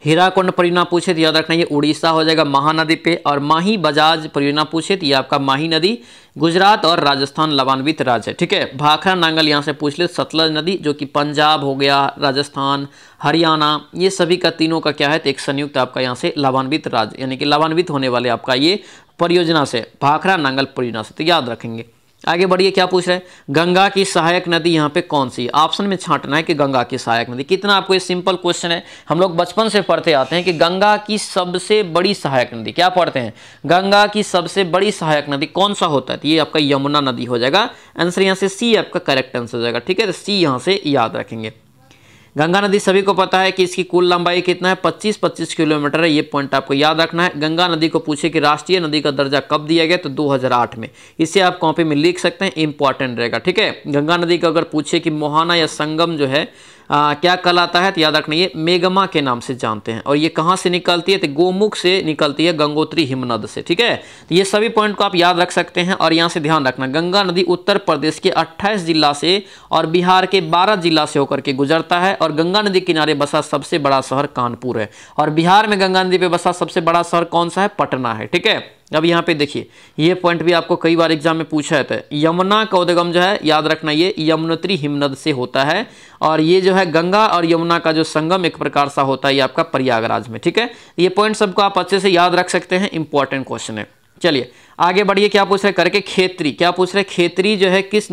हीराकुंड परियोजना पूछित तो याद रखना ये उड़ीसा हो जाएगा महानदी पे और माही बजाज परियोजना पूछित तो ये आपका माही नदी गुजरात और राजस्थान लवान्वित राज्य ठीक है भाखरा नांगल यहाँ से पूछ ले सतलज नदी जो कि पंजाब हो गया राजस्थान हरियाणा ये सभी का तीनों का क्या है तो एक संयुक्त आपका यहाँ से लाभान्वित राज्य यानी कि लाभान्वित होने वाले आपका ये परियोजना से भाखरा नांगल परियोजना से तो याद रखेंगे आगे बढ़िए क्या पूछ रहे हैं गंगा की सहायक नदी यहाँ पे कौन सी ऑप्शन में छांटना है कि गंगा की सहायक नदी कितना आपको ये सिंपल क्वेश्चन है हम लोग बचपन से पढ़ते आते हैं कि गंगा की सबसे बड़ी सहायक नदी क्या पढ़ते हैं गंगा की सबसे बड़ी सहायक नदी कौन सा होता है तो ये आपका यमुना नदी हो जाएगा आंसर यहाँ से सी आपका करेक्ट आंसर हो जाएगा ठीक है तो सी यहाँ से याद रखेंगे गंगा नदी सभी को पता है कि इसकी कुल लंबाई कितना है 25-25 किलोमीटर है ये पॉइंट आपको याद रखना है गंगा नदी को पूछे कि राष्ट्रीय नदी का दर्जा कब दिया गया तो 2008 में इसे आप कॉपी में लिख सकते हैं इंपॉर्टेंट रहेगा ठीक है गंगा नदी का अगर पूछे कि मोहाना या संगम जो है आ, क्या कहलाता है तो याद रखना ये मेगमा के नाम से जानते हैं और ये कहाँ से निकलती है तो गोमुख से निकलती है गंगोत्री हिमनद से ठीक है तो ये सभी पॉइंट को आप याद रख सकते हैं और यहाँ से ध्यान रखना गंगा नदी उत्तर प्रदेश के अट्ठाईस जिला से और बिहार के बारह जिला से होकर के गुजरता है और गंगा नदी किनारे बसा सबसे बड़ा शहर कानपुर है और बिहार में गंगा नदी पर बसा सबसे बड़ा शहर कौन सा है पटना है ठीक है अब यहाँ पे देखिए ये पॉइंट भी आपको कई बार एग्जाम में पूछा जाता है यमुना का उद्गम जो है याद रखना ये यमुनोत्री हिमनद से होता है और ये जो है गंगा और यमुना का जो संगम एक प्रकार सा होता है ये आपका प्रयागराज में ठीक है ये पॉइंट सबको आप अच्छे से याद रख सकते हैं इंपॉर्टेंट क्वेश्चन है चलिए आगे बढ़िए क्या पूछ रहे करके खेतरी क्या पूछ रहे खेतरी जो है किस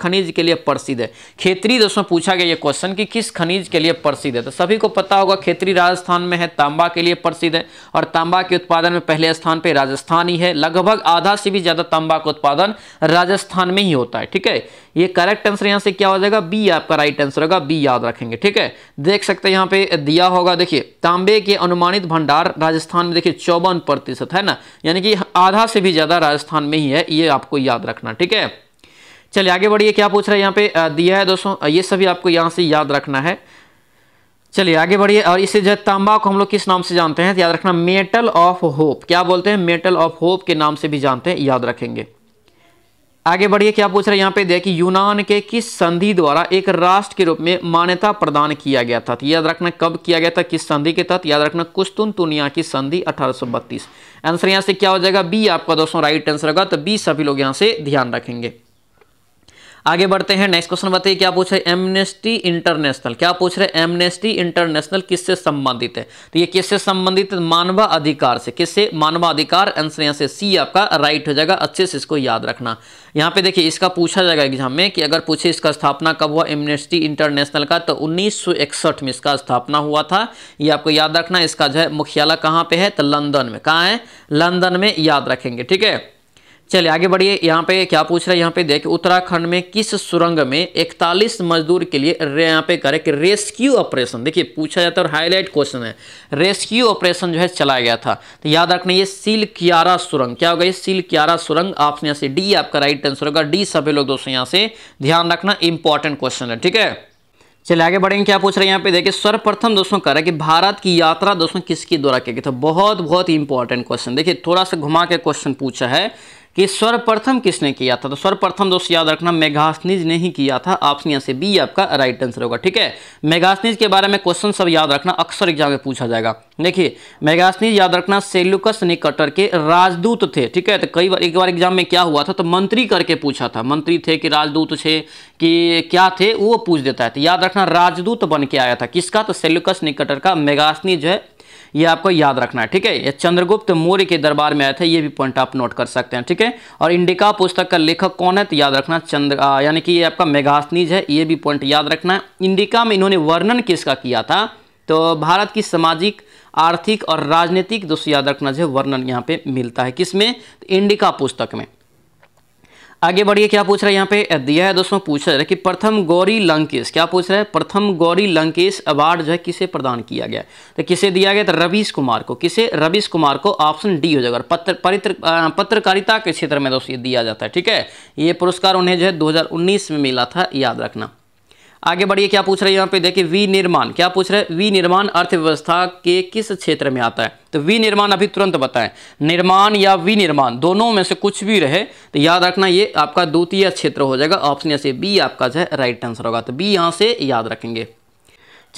खनिज के लिए प्रसिद्ध है खेतरी दोस्तों पूछा गया ये क्वेश्चन कि किस खनिज के लिए प्रसिद्ध है तो सभी को पता होगा खेतरी राजस्थान में है तांबा के लिए प्रसिद्ध है और तांबा के उत्पादन में पहले स्थान पर राजस्थान ही है लगभग आधा से भी ज़्यादा तांबा का उत्पादन राजस्थान में ही होता है ठीक है ये करेक्ट आंसर यहाँ से क्या हो जाएगा बी आपका राइट आंसर होगा बी याद रखेंगे ठीक है देख सकते हैं यहाँ पे दिया होगा देखिए तांबे के अनुमानित भंडार राजस्थान में देखिए चौवन प्रतिशत है ना यानी कि आधा से भी ज़्यादा ज़्यादा राजस्थान में ही है ये आपको याद रखना ठीक है चलिए आगे बढ़िए क्या पूछ रहा है यहाँ पे दिया है दोस्तों ये सभी आपको यहाँ से याद रखना है चलिए आगे बढ़िए और इसे जो तांबा को हम लोग किस नाम से जानते हैं याद रखना मेटल ऑफ होप क्या बोलते हैं मेटल ऑफ होप के नाम से भी जानते हैं याद रखेंगे आगे बढ़िए क्या पूछ रहे हैं यहाँ पे देखिए कि यूनान के किस संधि द्वारा एक राष्ट्र के रूप में मान्यता प्रदान किया गया था तो याद रखना कब किया गया था किस संधि के तहत याद रखना कुस्तुन तुनिया की संधि अठारह आंसर यहाँ से क्या हो जाएगा बी आपका दोस्तों राइट आंसर होगा तो बी सभी लोग यहाँ से ध्यान रखेंगे आगे बढ़ते हैं नेक्स्ट क्वेश्चन बताइए क्या पूछ रहे एमनेस्टी इंटरनेशनल क्या पूछ रहे एमनेस्टी इंटरनेशनल किससे संबंधित है तो ये किससे संबंधित मानवा अधिकार से किससे मानवा अधिकार आंसर यहाँ से सी आपका राइट हो जाएगा अच्छे से इसको याद रखना यहाँ पे देखिए इसका पूछा जाएगा एग्जाम में कि अगर पूछे इसका स्थापना कब हुआ एमनेस्टी इंटरनेशनल का तो उन्नीस में इसका स्थापना हुआ था ये आपको याद रखना इसका जो है मुख्यालय कहाँ पे है तो लंदन में कहाँ है लंदन में याद रखेंगे ठीक है चलिए आगे बढ़िए यहाँ पे क्या पूछ रहे हैं यहाँ पे देखिए उत्तराखंड में किस सुरंग में इकतालीस मजदूर के लिए यहाँ पे करे कि रेस्क्यू ऑपरेशन देखिए पूछा जाता तो है और हाईलाइट क्वेश्चन है रेस्क्यू ऑपरेशन जो है चलाया गया था तो याद रखना ये सील क्यारा सुरंग क्या होगा ये सील क्यारा सुरंग आपसे यहाँ से डी आपका राइट आंसर होगा डी सभी लोग दोस्तों यहाँ से ध्यान रखना इंपॉर्टेंट क्वेश्चन है ठीक है चलिए आगे बढ़ेंगे क्या पूछ रहे हैं यहाँ पे देखिए सर्वप्रथम दोस्तों कह रहा है कि भारत की यात्रा दोस्तों किसके द्वारा की गई तो बहुत बहुत इंपॉर्टेंट क्वेश्चन देखिए थोड़ा सा घुमा के क्वेश्चन पूछा है कि सर्वप्रथम किसने किया था तो सर्वप्रथम दोस्त याद रखना मेघासनिज ने ही किया था ऑप्शन यहाँ से बी आपका राइट आंसर होगा ठीक है मेघासनिज के बारे में क्वेश्चन सब याद रखना अक्सर एग्जाम में पूछा जाएगा देखिए मेघासनिज याद रखना सेलुकस निकटर के राजदूत थे ठीक है तो कई बार एक बार एग्जाम में क्या हुआ था तो मंत्री करके पूछा था मंत्री थे कि राजदूत थे कि क्या थे वो पूछ देता है तो याद रखना राजदूत बन के आया था किसका तो सेलुकस निकटर का मेघासनिज है ये आपको याद रखना है ठीक है ये चंद्रगुप्त मौर्य के दरबार में आया था ये भी पॉइंट आप नोट कर सकते हैं ठीक है और इंडिका पुस्तक का लेखक कौन है तो याद रखना चंद्र यानी कि ये आपका मेघासनीज है ये भी पॉइंट याद रखना है इंडिका में इन्होंने वर्णन किसका किया था तो भारत की सामाजिक आर्थिक और राजनीतिक दोस्तों याद रखना जो वर्णन यहाँ पे मिलता है किसमें तो इंडिका पुस्तक में आगे बढ़िए क्या पूछ रहा है यहाँ पे दिया है दोस्तों पूछ रहा है कि प्रथम गौरी लंकेश क्या पूछ रहा है प्रथम गौरी लंकेश अवार्ड जो है किसे प्रदान किया गया तो किसे दिया गया तो रवीश कुमार को किसे रवीश कुमार को ऑप्शन डी हो जाएगा पत्र परित्र पत्रकारिता के क्षेत्र में दोस्तों ये दिया जाता है ठीक है ये पुरस्कार उन्हें जो है दो में मिला था याद रखना आगे बढ़िए क्या पूछ रहे हैं यहाँ पे देखिए विनिर्माण क्या पूछ रहे हैं विनिर्माण अर्थव्यवस्था के किस क्षेत्र में आता है तो विनिर्माण अभी तुरंत बताएं निर्माण या विनिर्माण दोनों में से कुछ भी रहे तो याद रखना ये आपका द्वितीय क्षेत्र हो जाएगा ऑप्शन से बी आपका जो है राइट आंसर होगा तो बी यहाँ से याद रखेंगे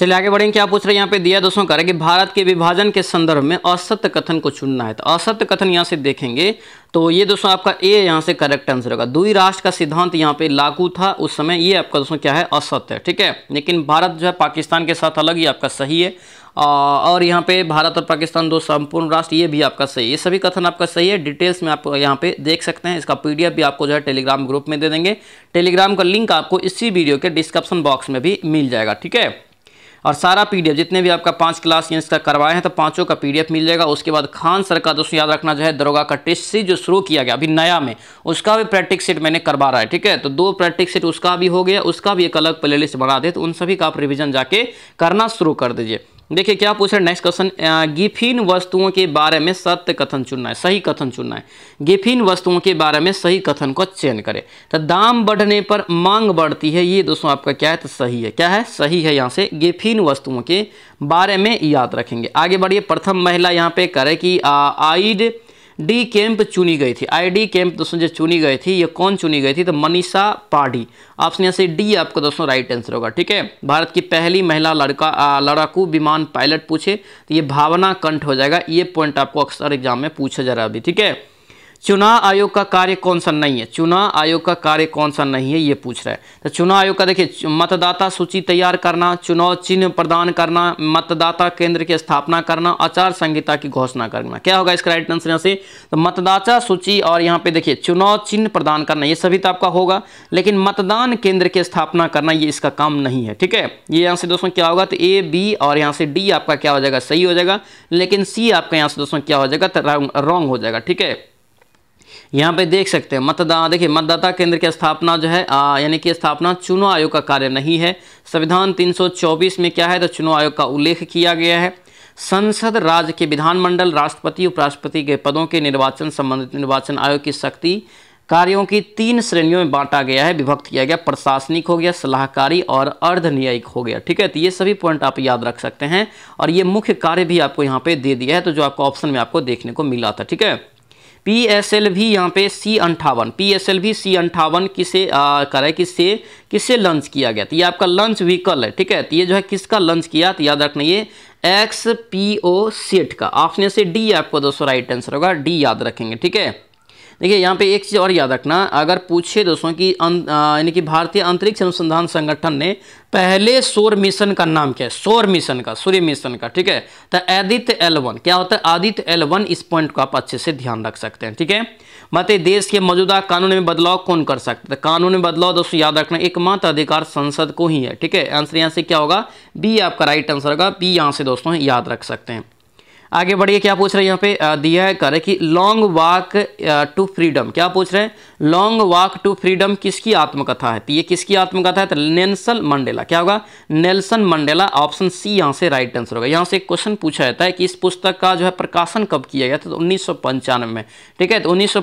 चलिए आगे बढ़ेंगे क्या पूछ रहे हैं यहाँ पे दिया दोस्तों कह रहे कि भारत के विभाजन के संदर्भ में असत्य कथन को चुनना है तो असत्य कथन यहाँ से देखेंगे तो ये दोस्तों आपका ए यहाँ से करेक्ट आंसर होगा दुई राष्ट्र का सिद्धांत यहाँ पे लागू था उस समय ये आपका दोस्तों क्या है असत्य है ठीक है लेकिन भारत जो है पाकिस्तान के साथ अलग ही आपका सही है और यहाँ पे भारत और पाकिस्तान दो संपूर्ण राष्ट्र ये भी आपका सही है ये सभी कथन आपका सही है डिटेल्स में आप यहाँ पे देख सकते हैं इसका पीडीएफ भी आपको जो है टेलीग्राम ग्रुप में दे देंगे टेलीग्राम का लिंक आपको इसी वीडियो के डिस्क्रिप्शन बॉक्स में भी मिल जाएगा ठीक है और सारा पीडीएफ जितने भी आपका पांच क्लास इसका करवाए हैं तो पांचों का पीडीएफ मिल जाएगा उसके बाद खान सर का दोस्तों याद रखना जो है दरोगा का टेस्ट सी जो शुरू किया गया अभी नया में उसका भी प्रैक्टिस सेट मैंने करवा रहा है ठीक है तो दो प्रैक्टिस सेट उसका भी हो गया उसका भी एक अलग प्ले बना दे तो उन सभी का आप रिविजन जाके करना शुरू कर दीजिए देखिए क्या पूछ रहे नेक्स्ट क्वेश्चन गिफिन वस्तुओं के बारे में सत्य कथन चुनना है सही कथन चुनना है गिफिन वस्तुओं के बारे में सही कथन को चयन करें तो दाम बढ़ने पर मांग बढ़ती है ये दोस्तों आपका क्या है तो सही है क्या है सही है यहाँ से गिफिन वस्तुओं के बारे में याद रखेंगे आगे बढ़िए प्रथम महिला यहाँ पे करे कि आइड डी कैंप चुनी गई थी आईडी कैंप दोस्तों जो चुनी गई थी ये कौन चुनी गई थी तो मनीषा पाढ़ी ऑप्शन यहाँ से डी आपका दोस्तों राइट आंसर होगा ठीक है भारत की पहली महिला लड़का लड़ाकू विमान पायलट पूछे तो ये भावना कंठ हो जाएगा ये पॉइंट आपको अक्सर एग्जाम में पूछा जा रहा है अभी ठीक है चुनाव आयोग का कार्य कौन सा नहीं है चुनाव आयोग का कार्य कौन सा नहीं है ये पूछ रहा है तो चुनाव आयोग का देखिए मतदाता सूची तैयार करना चुनाव चिन्ह प्रदान करना मतदाता केंद्र की स्थापना करना आचार संहिता की घोषणा करना क्या होगा इसका राइट आंसर यहाँ से तो मतदाता सूची और यहाँ पे देखिए चुनाव चिन्ह प्रदान करना ये सभी तो आपका होगा लेकिन मतदान केंद्र की स्थापना करना ये इसका काम नहीं है ठीक है ये यहाँ से दोस्तों क्या होगा तो ए बी और यहाँ से डी आपका क्या हो जाएगा सही हो जाएगा लेकिन सी आपका यहाँ से दोस्तों क्या हो जाएगा तो रॉन्ग हो जाएगा ठीक है यहाँ पे देख सकते हैं मतदान देखिए मतदाता केंद्र की स्थापना जो है यानी कि स्थापना चुनाव आयोग का कार्य नहीं है संविधान 324 में क्या है तो चुनाव आयोग का उल्लेख किया गया है संसद राज्य के विधानमंडल राष्ट्रपति उपराष्ट्रपति के पदों के निर्वाचन संबंधित निर्वाचन आयोग की शक्ति कार्यों की तीन श्रेणियों में बांटा गया है विभक्त किया गया प्रशासनिक हो गया सलाहकारी और अर्धन्यायिक हो गया ठीक है तो ये सभी पॉइंट आप याद रख सकते हैं और ये मुख्य कार्य भी आपको यहाँ पे दे दिया है तो जो आपको ऑप्शन में आपको देखने को मिला था ठीक है पी एस एल भी यहाँ पे सी अंठावन पी एस एल भी सी अंठावन किसे करें किससे किससे लॉन्च किया गया तो ये आपका लॉन्च व्हीकल है ठीक है तो ये जो है किसका लॉन्च किया तो याद रखना ये एक्स पी ओ सेट का ऑप्शन से डी आपको दोस्तों राइट आंसर होगा डी याद रखेंगे ठीक है देखिए यहाँ पे एक चीज़ और याद रखना अगर पूछे दोस्तों कि अं, यानी कि भारतीय अंतरिक्ष अनुसंधान संगठन ने पहले सौर मिशन का नाम क्या है सौर मिशन का सूर्य मिशन का ठीक है तो आदित्य एल वन क्या होता है आदित्य एल वन इस पॉइंट को आप अच्छे से ध्यान रख सकते हैं ठीक है मत देश के मौजूदा कानून में बदलाव कौन कर सकते हैं तो कानून में बदलाव दोस्तों याद रखना एकमात्र अधिकार संसद को ही है ठीक है आंसर यहाँ से क्या होगा बी आपका राइट आंसर होगा बी यहाँ से दोस्तों याद रख सकते हैं आगे बढ़िए क्या पूछ रहे हैं यहाँ पे दिया है कर कि लॉन्ग वॉक टू फ्रीडम क्या पूछ रहे हैं लॉन्ग वॉक टू फ्रीडम किसकी आत्मकथा है तो ये किसकी आत्मकथा है तो नेल्सन मंडेला क्या होगा नेल्सन मंडेला ऑप्शन सी यहाँ से राइट आंसर होगा यहाँ से एक क्वेश्चन पूछा जाता है कि इस पुस्तक का जो है प्रकाशन कब किया गया था तो उन्नीस में ठीक है तो उन्नीस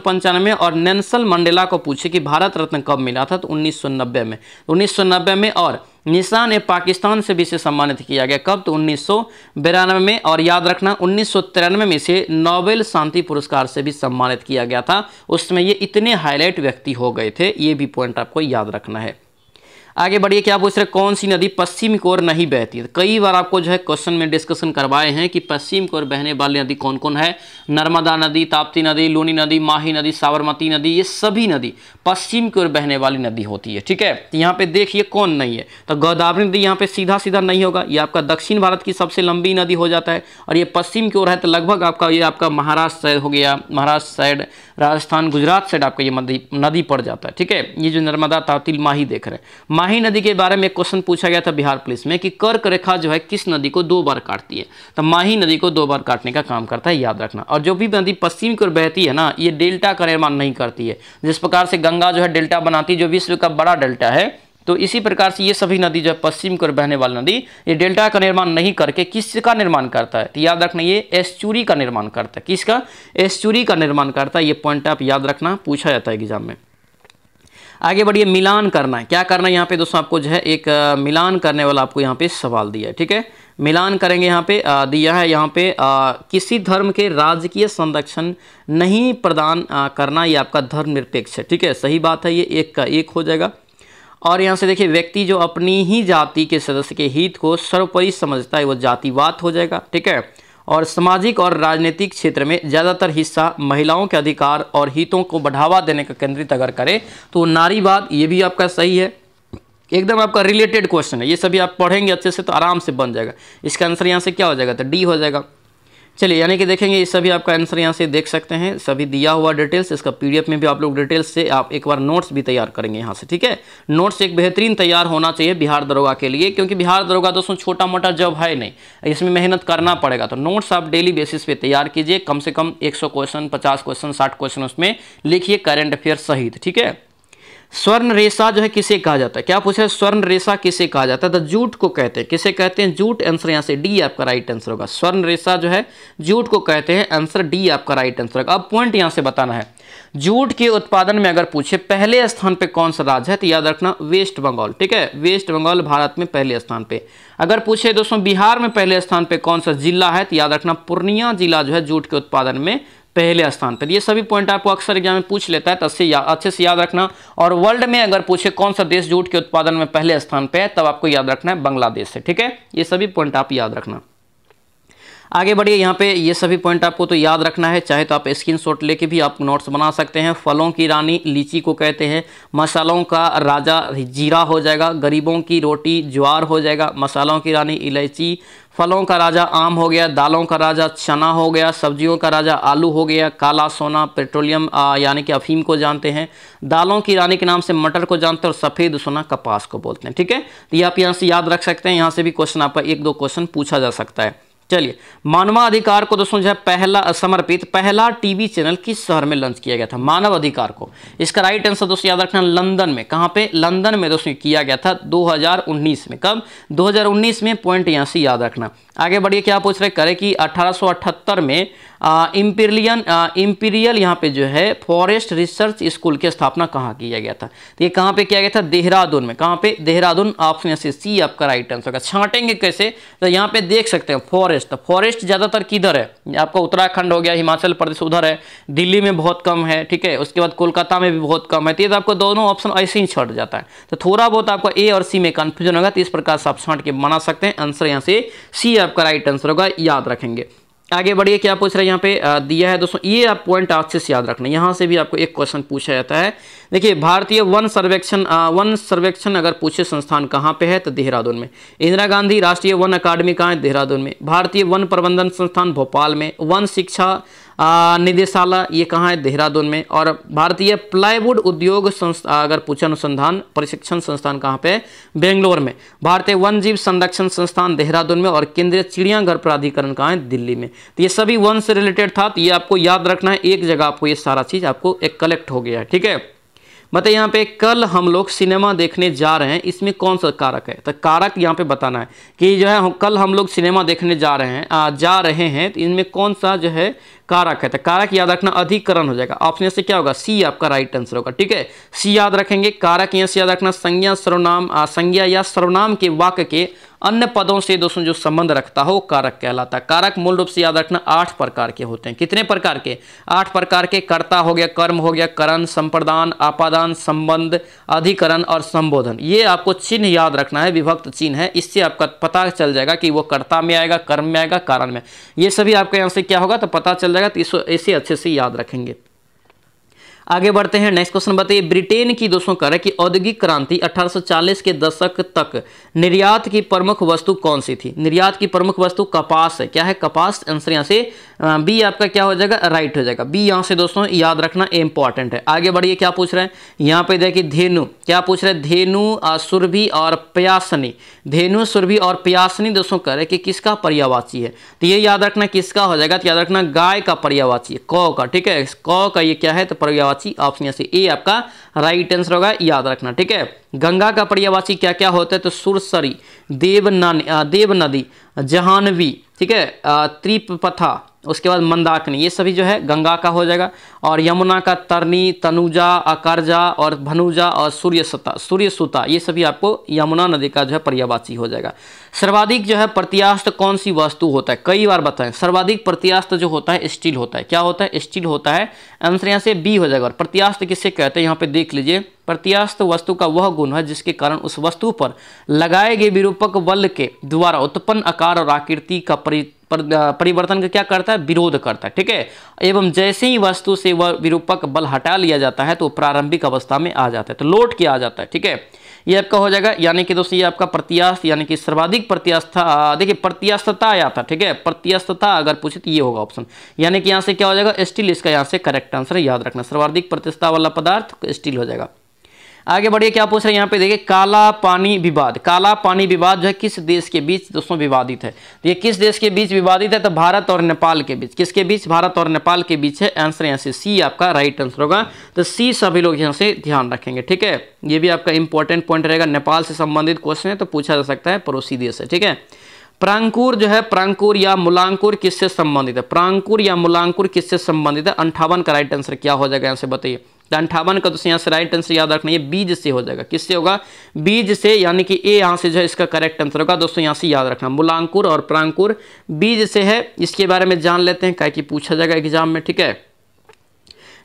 में और नेल्सन मंडेला को पूछे कि भारत रत्न कब मिला था तो उन्नीस में तो उन्नीस में और निशा ने पाकिस्तान से भी इसे सम्मानित किया गया कब तो उन्नीस में और याद रखना उन्नीस में इसे नोबेल शांति पुरस्कार से भी सम्मानित किया गया था उसमें ये इतने हाईलाइट व्यक्ति हो गए थे ये भी पॉइंट आपको याद रखना है आगे बढ़िए क्या पूछ रहे कौन सी नदी पश्चिम की ओर नहीं बहती है तो कई बार आपको जो है क्वेश्चन में डिस्कशन करवाए हैं कि पश्चिम की ओर बहने वाली नदी कौन कौन है नर्मदा नदी ताप्ती नदी लूनी नदी माही नदी साबरमती नदी ये सभी नदी पश्चिम की ओर बहने वाली नदी होती है ठीक है तो यहाँ पे देखिए कौन नहीं है तो गोदावरी नदी यहाँ पे सीधा सीधा नहीं होगा ये आपका दक्षिण भारत की सबसे लंबी नदी हो जाता है और ये पश्चिम की ओर है तो लगभग आपका ये आपका महाराष्ट्र साइड हो गया महाराष्ट्र साइड राजस्थान गुजरात साइड आपका ये नदी नदी पड़ जाता है ठीक है ये जो नर्मदा तातील माही देख रहे हैं माही नदी के बारे में एक क्वेश्चन पूछा गया था बिहार पुलिस में कि कर्क रेखा जो है किस नदी को दो बार काटती है तो माही नदी को दो बार काटने का काम करता है याद रखना और जो भी नदी पश्चिम की ओर बहती है ना ये डेल्टा का निर्माण नहीं करती है जिस प्रकार से गंगा जो है डेल्टा बनाती है जो विश्व का बड़ा डेल्टा है तो इसी प्रकार से ये सभी नदी जो है पश्चिम की ओर बहने वाली नदी ये डेल्टा का निर्माण नहीं करके किसका निर्माण करता है तो याद रखना ये एस्चूरी का निर्माण करता है किसका एस्चूरी का निर्माण करता है ये पॉइंट आप याद रखना पूछा जाता है एग्जाम में आगे बढ़िए मिलान करना है क्या करना है यहाँ पे दोस्तों आपको जो है एक मिलान करने वाला आपको यहाँ पे सवाल दिया है ठीक है मिलान करेंगे यहाँ पे आ, दिया है यहाँ पे आ, किसी धर्म के राजकीय संरक्षण नहीं प्रदान करना ये आपका धर्म निरपेक्ष है ठीक है सही बात है ये एक का एक हो जाएगा और यहाँ से देखिए व्यक्ति जो अपनी ही जाति के सदस्य के हित को सर्वोपरि समझता है वो जातिवाद हो जाएगा ठीक है और सामाजिक और राजनीतिक क्षेत्र में ज़्यादातर हिस्सा महिलाओं के अधिकार और हितों को बढ़ावा देने का केंद्रित अगर करें तो नारीवाद ये भी आपका सही है एकदम आपका रिलेटेड क्वेश्चन है ये सभी आप पढ़ेंगे अच्छे से तो आराम से बन जाएगा इसका आंसर यहाँ से क्या हो जाएगा तो डी हो जाएगा चलिए यानी कि देखेंगे ये सभी आपका आंसर यहाँ से देख सकते हैं सभी दिया हुआ डिटेल्स इसका पीडीएफ में भी आप लोग डिटेल्स से आप एक बार नोट्स भी तैयार करेंगे यहाँ से ठीक है नोट्स एक बेहतरीन तैयार होना चाहिए बिहार दरोगा के लिए क्योंकि बिहार दरोगा दोस्तों छोटा मोटा जॉब है नहीं इसमें मेहनत करना पड़ेगा तो नोट्स आप डेली बेसिस पे तैयार कीजिए कम से कम एक क्वेश्चन पचास क्वेश्चन साठ क्वेश्चन उसमें लिखिए करेंट अफेयर सहित ठीक है स्वर्ण रेशा जो है किसे कहा जाता है क्या पूछ रहे स्वर्ण रेशा किसे कहा जाता है तो जूट को कहते हैं किसे कहते हैं जूट आंसर यहाँ से डी आपका राइट आंसर होगा स्वर्ण रेशा जो है जूट को कहते हैं आंसर डी आपका राइट आंसर होगा अब पॉइंट यहाँ से बताना है जूट के उत्पादन में अगर पूछे पहले स्थान पे कौन सा राज्य है तो याद रखना वेस्ट बंगाल ठीक है वेस्ट बंगाल भारत में पहले स्थान पे अगर पूछे दोस्तों बिहार में पहले स्थान पे कौन सा जिला है तो याद रखना पूर्णिया जिला जो है जूट के उत्पादन में पहले स्थान पर ये सभी पॉइंट आपको अक्सर एग्जाम में पूछ लेता है तो अच्छे अच्छे से याद रखना और वर्ल्ड में अगर पूछे कौन सा देश जूट के उत्पादन में पहले स्थान पर है तब आपको याद रखना है बांग्लादेश है ठीक है ये सभी पॉइंट आप याद रखना आगे बढ़िए यहाँ पे ये सभी पॉइंट आपको तो याद रखना है चाहे तो आप स्क्रीन शॉट लेके भी आप नोट्स बना सकते हैं फलों की रानी लीची को कहते हैं मसालों का राजा जीरा हो जाएगा गरीबों की रोटी ज्वार हो जाएगा मसालों की रानी इलायची फलों का राजा आम हो गया दालों का राजा चना हो गया सब्जियों का राजा आलू हो गया काला सोना पेट्रोलियम यानी कि अफीम को जानते हैं दालों की रानी के नाम से मटर को जानते हैं और सफ़ेद सोना कपास को बोलते हैं ठीक है तो ये आप यहाँ से याद रख सकते हैं यहाँ से भी क्वेश्चन आपका एक दो क्वेश्चन पूछा जा सकता है चलिए मानवाधिकार को दोस्तों जो है पहला समर्पित पहला टीवी चैनल किस शहर में लॉन्च किया गया था मानव अधिकार को इसका राइट आंसर दोस्तों याद रखना लंदन में कहाँ पे लंदन में दोस्तों किया गया था 2019 में कब 2019 में पॉइंट यहाँ से याद रखना आगे बढ़िए क्या पूछ रहे करें कि 1878 में इम्पीरियन इम्पीरियल यहाँ पे जो है फॉरेस्ट रिसर्च स्कूल की स्थापना कहाँ किया गया था तो ये कहाँ पे किया गया था देहरादून में कहाँ पे देहरादून ऑप्शन सी आपका राइट आंसर होगा छाटेंगे कैसे तो यहाँ पे देख सकते हैं फॉरेस्ट फॉरेस्ट फॉरेस्ट ज़्यादातर किधर है आपका उत्तराखंड हो गया हिमाचल प्रदेश उधर है दिल्ली में बहुत कम है ठीक है उसके बाद कोलकाता में भी बहुत कम है तो ये तो आपको दोनों ऑप्शन ऐसे ही छट जाता है तो थोड़ा बहुत आपका ए और सी में कन्फ्यूजन होगा तो इस प्रकार से आप छाट के बना सकते हैं आंसर यहाँ से सी आपका राइट आंसर होगा याद रखेंगे आगे बढ़िए क्या पूछ रहा है यहाँ पे दिया है दोस्तों ये आप पॉइंट अच्छे से याद रखना यहाँ से भी आपको एक क्वेश्चन पूछा जाता है देखिए भारतीय वन सर्वेक्षण वन सर्वेक्षण अगर पूछे संस्थान कहाँ पे है तो देहरादून में इंदिरा गांधी राष्ट्रीय वन अकादमी कहाँ है देहरादून में भारतीय वन प्रबंधन संस्थान भोपाल में वन शिक्षा निदेशालय ये कहाँ है देहरादून में और भारतीय प्लाईवुड उद्योग संस्था अगर पूछे अनुसंधान प्रशिक्षण संस्थान कहाँ पे बेंगलोर में भारतीय वन जीव संरक्षण संस्थान देहरादून में और केंद्रीय चिड़ियाघर प्राधिकरण कहाँ है दिल्ली में तो ये सभी वन से रिलेटेड था तो ये आपको याद रखना है एक जगह आपको ये सारा चीज़ आपको एक कलेक्ट हो गया है ठीक है मतलब यहाँ पे कल हम लोग सिनेमा देखने जा रहे हैं इसमें कौन सा कारक है तो कारक यहाँ पे बताना है कि जो है कल हम लोग सिनेमा देखने जा रहे हैं आ, जा रहे हैं तो इनमें कौन सा जो है कारक है तो कारक याद रखना अधिकरण हो जाएगा ऑप्शन से क्या होगा सी आपका राइट आंसर होगा ठीक है सी याद रखेंगे कारक यहाँ से याद रखना संज्ञा सर्वनाम संज्ञा या सर्वनाम के वाक्य के अन्य पदों से दोस्तों जो संबंध रखता हो कारक कहलाता है कारक मूल रूप से याद रखना आठ प्रकार के होते हैं कितने प्रकार के आठ प्रकार के कर्ता हो गया कर्म हो गया करण संप्रदान आपादान संबंध अधिकरण और संबोधन ये आपको चिन्ह याद रखना है विभक्त चिन्ह है इससे आपका पता चल जाएगा कि वो कर्ता में आएगा कर्म में आएगा कारण में ये सभी आपके यहाँ से क्या होगा तो पता चल जाएगा तो इसे अच्छे से याद रखेंगे आगे बढ़ते हैं नेक्स्ट क्वेश्चन बताइए ब्रिटेन की दोस्तों कह रहे कि औद्योगिक क्रांति 1840 के दशक तक निर्यात की प्रमुख वस्तु कौन सी थी निर्यात की प्रमुख वस्तु कपास है क्या है कपास आंसर यहां से बी हाँ, आपका क्या हो जाएगा राइट हो जाएगा बी यहाँ से दोस्तों याद रखना इंपॉर्टेंट है आगे बढ़िए क्या पूछ रहे हैं यहाँ पे देखिए धेनु क्या पूछ रहे हैं धेनु सुरभि और प्यासनी धेनु सुरभि और प्यासनी दोस्तों कह रहे कि किसका पर्यावाची है तो ये याद रखना किसका हो जाएगा तो याद रखना गाय का पर्यावाची है कौ का ठीक है कौ का ये क्या है तो पर्यावाची ऑप्शन से ए आपका राइट आंसर होगा याद रखना ठीक है गंगा का पर्यावाची क्या क्या होता है तो सुरसरी देव देव नदी जहानवी ठीक है त्रिपथा उसके बाद मंदाकिनी ये सभी जो है गंगा का हो जाएगा और यमुना का तरनी तनुजा अकरजा और भनुजा और सूर्य सूर्यसुता ये सभी आपको यमुना नदी का जो है पर्यावाची हो जाएगा सर्वाधिक जो है प्रत्यास्थ कौन सी वस्तु होता है कई बार बताएं सर्वाधिक प्रत्यास्थ जो होता है स्टील होता है क्या होता है स्टील होता है आंसर यहाँ से बी हो जाएगा और प्रत्यास्थ किससे कहते हैं यहाँ पे देख लीजिए प्रत्यास्थ वस्तु का वह गुण है जिसके कारण उस वस्तु पर लगाए गए विरूपक बल के द्वारा उत्पन्न आकार और आकृति का परि परिवर्तन का क्या करता है विरोध करता है ठीक है एवं जैसे ही वस्तु से वह विरूपक बल हटा लिया जाता है तो प्रारंभिक अवस्था में आ जाता है तो लौट के आ जाता है ठीक है ये आपका हो जाएगा यानी कि दोस्तों ये आपका प्रत्यास्थ यानी कि सर्वाधिक प्रत्यास्था देखिए प्रत्यास्थता आया था ठीक है प्रत्यास्थता अगर पूछे तो ये होगा ऑप्शन यानी कि यहाँ से क्या हो जाएगा स्टील इसका यहाँ से करेक्ट आंसर है याद रखना सर्वाधिक प्रत्यास्था वाला पदार्थ स्टील हो जाएगा आगे बढ़िए क्या पूछ रहे हैं यहाँ पे देखिए काला पानी विवाद काला पानी विवाद जो है किस देश के बीच दोस्तों विवादित है तो ये किस देश के बीच विवादित है तो भारत और नेपाल के बीच किसके बीच भारत और नेपाल के बीच है आंसर यहाँ से सी आपका राइट आंसर होगा तो सी सभी लोग यहाँ से ध्यान रखेंगे ठीक है ये भी आपका इंपॉर्टेंट पॉइंट रहेगा नेपाल से संबंधित क्वेश्चन है तो पूछा जा सकता है पड़ोसी देश है ठीक है प्रांकुर जो है प्रांकुर या मुलांकुर किससे संबंधित है प्रांकुर या मुलांकुर किससे संबंधित है अंठावन का राइट आंसर क्या हो जाएगा यहाँ से बताइए अंठावन का तो यहाँ राइट आंसर याद रखना ये बीज से हो जाएगा किससे होगा बीज से यानी कि ए यहाँ से जो है इसका करेक्ट आंसर होगा दोस्तों यहाँ से याद रखना मूलांकुर और प्रांकुर बीज से है इसके बारे में जान लेते हैं क्या कि पूछा जाएगा एग्जाम में ठीक है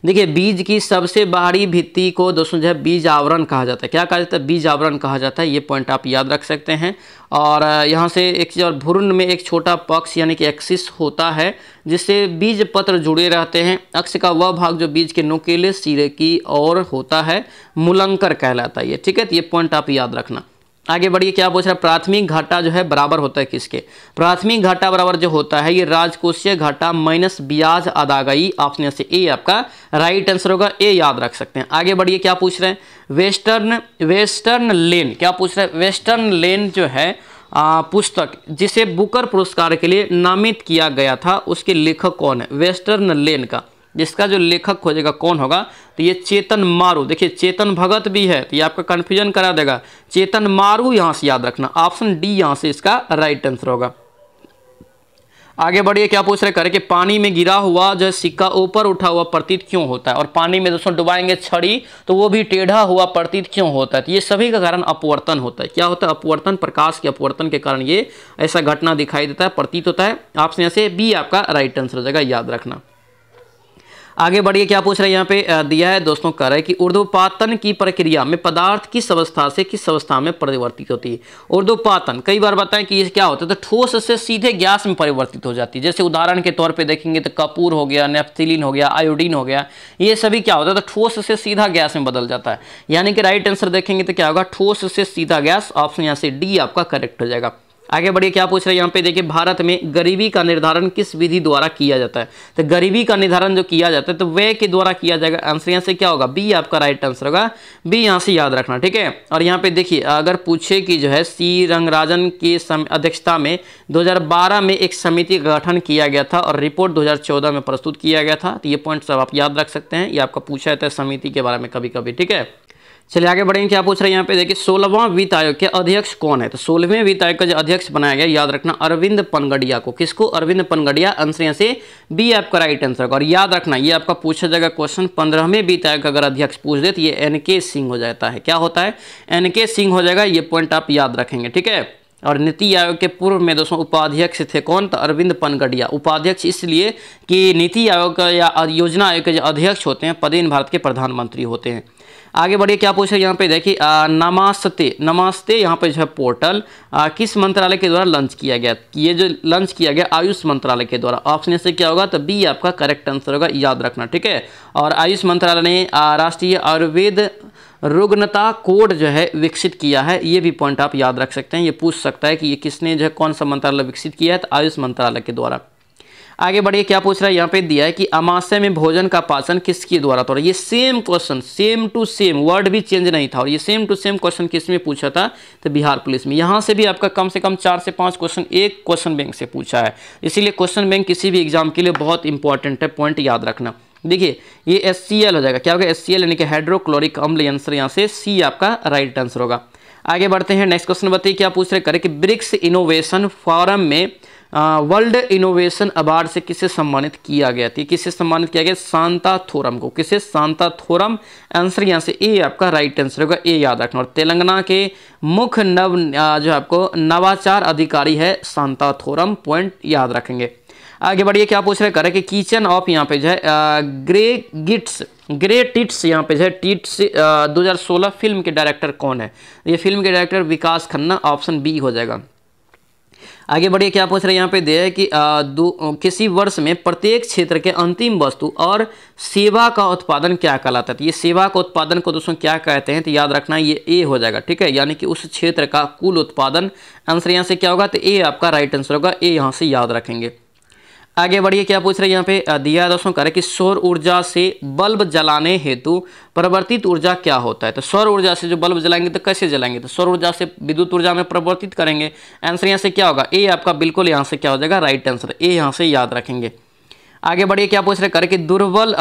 देखिए बीज की सबसे बाहरी भित्ति को दोस्तों जो है बीज आवरण कहा जाता है क्या कहा जाता है बीज आवरण कहा जाता है ये पॉइंट आप याद रख सकते हैं और यहाँ से एक चीज़ और भ्रूण में एक छोटा पक्ष यानी कि एक्सिस होता है जिससे बीज पत्र जुड़े रहते हैं अक्ष का वह भाग जो बीज के नुकेले सिरे की ओर होता है मूलंकर कहलाता है ठीक है तो ये पॉइंट आप याद रखना आगे बढ़िए क्या पूछ रहा है प्राथमिक घाटा जो है बराबर होता है किसके प्राथमिक घाटा बराबर जो होता है ये राजकोषीय घाटा माइनस ब्याज अदागाई ऑप्शन से ए आपका राइट आंसर होगा ए याद रख सकते हैं आगे बढ़िए क्या पूछ रहे हैं वेस्टर्न वेस्टर्न लेन क्या पूछ रहे हैं वेस्टर्न लेन जो है पुस्तक जिसे बुकर पुरस्कार के लिए नामित किया गया था उसके लेखक कौन है वेस्टर्न लेन का जिसका जो लेखक खोजेगा कौन होगा तो ये चेतन मारू देखिए चेतन भगत भी है तो ये आपका कन्फ्यूजन करा देगा चेतन मारू यहाँ से याद रखना ऑप्शन डी यहाँ से इसका राइट आंसर होगा आगे बढ़िए क्या पूछ रहे करें कि पानी में गिरा हुआ जो सिक्का ऊपर उठा हुआ प्रतीत क्यों होता है और पानी में दोस्तों डुबाएंगे छड़ी तो वो भी टेढ़ा हुआ प्रतीत क्यों होता है तो ये सभी का कारण अपवर्तन होता है क्या होता है अपवर्तन प्रकाश के अपवर्तन के कारण ये ऐसा घटना दिखाई देता है प्रतीत होता है आपसे यहाँ से बी आपका राइट आंसर हो जाएगा याद रखना आगे बढ़िए क्या पूछ रहे हैं यहाँ पे दिया है दोस्तों कह रहे हैं कि उर्दुपातन की प्रक्रिया में पदार्थ किस अवस्था से किस अवस्था में परिवर्तित होती है उर्दुपातन कई बार बताएं कि ये क्या होता है तो ठोस से सीधे गैस में परिवर्तित हो जाती है जैसे उदाहरण के तौर पर देखेंगे तो कपूर हो गया नेफ्थिलीन हो गया आयोडीन हो गया ये सभी क्या होता है तो ठोस से सीधा गैस में बदल जाता है यानी कि राइट आंसर देखेंगे तो क्या होगा ठोस से सीधा गैस ऑप्शन यहाँ से डी आपका करेक्ट हो जाएगा आगे बढ़िए क्या पूछ रहे हैं यहाँ पे देखिए भारत में गरीबी का निर्धारण किस विधि द्वारा किया जाता है तो गरीबी का निर्धारण जो किया जाता है तो वे के द्वारा किया जाएगा आंसर यहाँ से क्या होगा बी आपका राइट आंसर होगा बी यहाँ से याद रखना ठीक है और यहाँ पे देखिए अगर पूछे कि जो है सी रंगराजन के अध्यक्षता में दो में एक समिति का गठन किया गया था और रिपोर्ट दो में प्रस्तुत किया गया था तो ये पॉइंट सब आप याद रख सकते हैं ये आपका पूछा जाता है समिति के बारे में कभी कभी ठीक है चलिए आगे बढ़ेंगे क्या पूछ रहे हैं यहाँ पे देखिए सोलहवां वित्त आयोग के अध्यक्ष कौन है तो सोलहवें वित्त आयोग का जो अध्यक्ष बनाया गया याद रखना अरविंद पनगड़िया को किसको अरविंद पनगड़िया आंसर यहाँ से बी आपका राइट आंसर और याद रखना ये आपका पूछा जाएगा क्वेश्चन पंद्रहवें वित्त आयोग का अगर अध्यक्ष पूछ दे तो ये एन सिंह हो जाता है क्या होता है एन सिंह हो जाएगा ये पॉइंट आप याद रखेंगे ठीक है और नीति आयोग के पूर्व में दोस्तों उपाध्यक्ष थे कौन तो अरविंद पनगडिया उपाध्यक्ष इसलिए कि नीति आयोग या योजना आयोग के जो अध्यक्ष होते हैं पदेन भारत के प्रधानमंत्री होते हैं आगे बढ़िए क्या पूछ रहे हैं यहाँ पे देखिए नमास्ते नमास्ते यहाँ पे जो है पोर्टल आ, किस मंत्रालय के द्वारा लॉन्च किया गया ये जो लॉन्च किया गया आयुष मंत्रालय के द्वारा ऑप्शन से क्या होगा तो बी आपका करेक्ट आंसर होगा याद रखना ठीक है और आयुष मंत्रालय ने राष्ट्रीय आयुर्वेद रुग्णता कोड जो है विकसित किया है ये भी पॉइंट आप याद रख सकते हैं ये पूछ सकता है कि ये किसने जो है कौन सा मंत्रालय विकसित किया है तो आयुष मंत्रालय के द्वारा आगे बढ़िए क्या पूछ रहा है यहाँ पे दिया है कि अमाशय में भोजन का पाचन किसके द्वारा था और ये same question same to same word भी चेंज नहीं था और ये सेम टू सेम क्वेश्चन किस में पूछा था तो बिहार पुलिस में यहाँ से भी आपका कम से कम चार से पाँच क्वेश्चन एक क्वेश्चन बैंक से पूछा है इसीलिए क्वेश्चन बैंक किसी भी एग्जाम के लिए बहुत इंपॉर्टेंट है पॉइंट याद रखना देखिए ये एस हो जाएगा क्या होगा एस यानी कि हाइड्रोक्लोरिक अम्ल आंसर यहाँ से सी आपका राइट आंसर होगा आगे बढ़ते हैं नेक्स्ट क्वेश्चन बताइए क्या पूछ रहे करें कि ब्रिक्स इनोवेशन फॉरम में वर्ल्ड इनोवेशन अवार्ड से किसे सम्मानित किया गया थी किसे सम्मानित किया गया शांता थोरम को किसे शांता थोरम आंसर यहाँ से ए आपका राइट आंसर होगा ए याद रखना और तेलंगाना के मुख्य नव जो आपको नवाचार अधिकारी है शांता थोरम पॉइंट याद रखेंगे आगे बढ़िए क्या पूछ रहे करें कि किचन ऑफ यहाँ पे जो है ग्रे गिट्स ग्रे टिट्स यहाँ पे जो है टिट्स 2016 फिल्म के डायरेक्टर कौन है ये फिल्म के director Vikas Khanna option B हो जाएगा आगे बढ़िए क्या पूछ रहे हैं यहाँ पे दे है कि आ, दो किसी वर्ष में प्रत्येक क्षेत्र के अंतिम वस्तु और सेवा का उत्पादन क्या कहलाता है तो ये सेवा का उत्पादन को दोस्तों क्या कहते हैं तो याद रखना ये ए हो जाएगा ठीक है यानी कि उस क्षेत्र का कुल उत्पादन आंसर यहाँ से क्या होगा तो ए आपका राइट आंसर होगा ए यहाँ से याद रखेंगे आगे बढ़िए क्या पूछ रहे हैं यहाँ पे दिया दोस्तों करें कि सौर ऊर्जा से बल्ब जलाने हेतु परिवर्तित ऊर्जा क्या होता है तो सौर ऊर्जा से जो बल्ब जलाएंगे तो कैसे जलाएंगे तो सौर ऊर्जा से विद्युत ऊर्जा में परिवर्तित करेंगे आंसर यहाँ से क्या होगा ए आपका बिल्कुल यहाँ से क्या हो जाएगा राइट आंसर ए यहाँ से याद रखेंगे आगे बढ़िए क्या पूछ रहे कर कि दुर्बल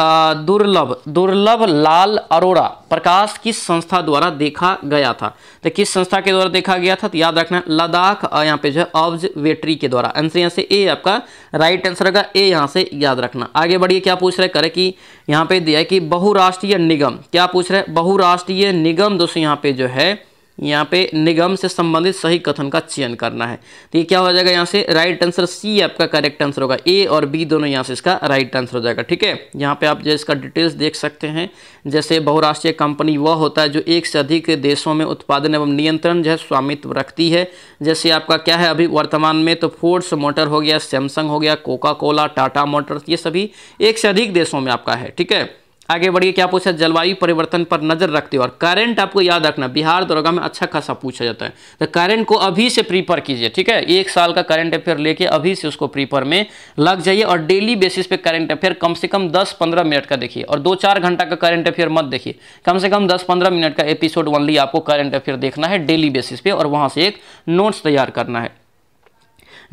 दुर्लभ दुर्लभ लाल अरोड़ा प्रकाश किस संस्था द्वारा देखा गया था तो किस संस्था के द्वारा देखा गया था तो याद रखना लद्दाख यहाँ पे जो है ऑब्जर्वेटरी के द्वारा आंसर यहाँ से ए आपका राइट आंसर होगा ए यहाँ से याद रखना आगे बढ़िए क्या पूछ रहे करे कि यहाँ पे दिया है कि बहुराष्ट्रीय निगम क्या पूछ रहे बहुराष्ट्रीय निगम दोस्तों यहाँ पे जो है यहाँ पे निगम से संबंधित सही कथन का चयन करना है तो ये क्या हो जाएगा यहाँ से राइट आंसर सी आपका करेक्ट आंसर होगा ए और बी दोनों यहाँ से इसका राइट आंसर हो जाएगा ठीक है यहाँ पे आप जो इसका डिटेल्स देख सकते हैं जैसे बहुराष्ट्रीय कंपनी वह होता है जो एक से अधिक देशों में उत्पादन एवं नियंत्रण जो है स्वामित्व रखती है जैसे आपका क्या है अभी वर्तमान में तो फोर्ड्स मोटर हो गया सैमसंग हो गया कोका कोला टाटा मोटर्स ये सभी एक से अधिक देशों में आपका है ठीक है आगे बढ़िए क्या पूछा जलवायु परिवर्तन पर नजर रखते हो और करंट आपको याद रखना बिहार दरोगा में अच्छा खासा पूछा जाता है तो करंट को अभी से प्रीपर कीजिए ठीक है एक साल का करंट अफेयर लेके अभी से उसको प्रीपर में लग जाइए और डेली बेसिस पे करंट अफेयर कम से कम दस पंद्रह मिनट का देखिए और दो चार घंटा का करंट अफेयर मत देखिए कम से कम दस पंद्रह मिनट का एपिसोड ओनली आपको करंट अफेयर देखना है डेली बेसिस पे और वहां से एक नोट्स तैयार करना है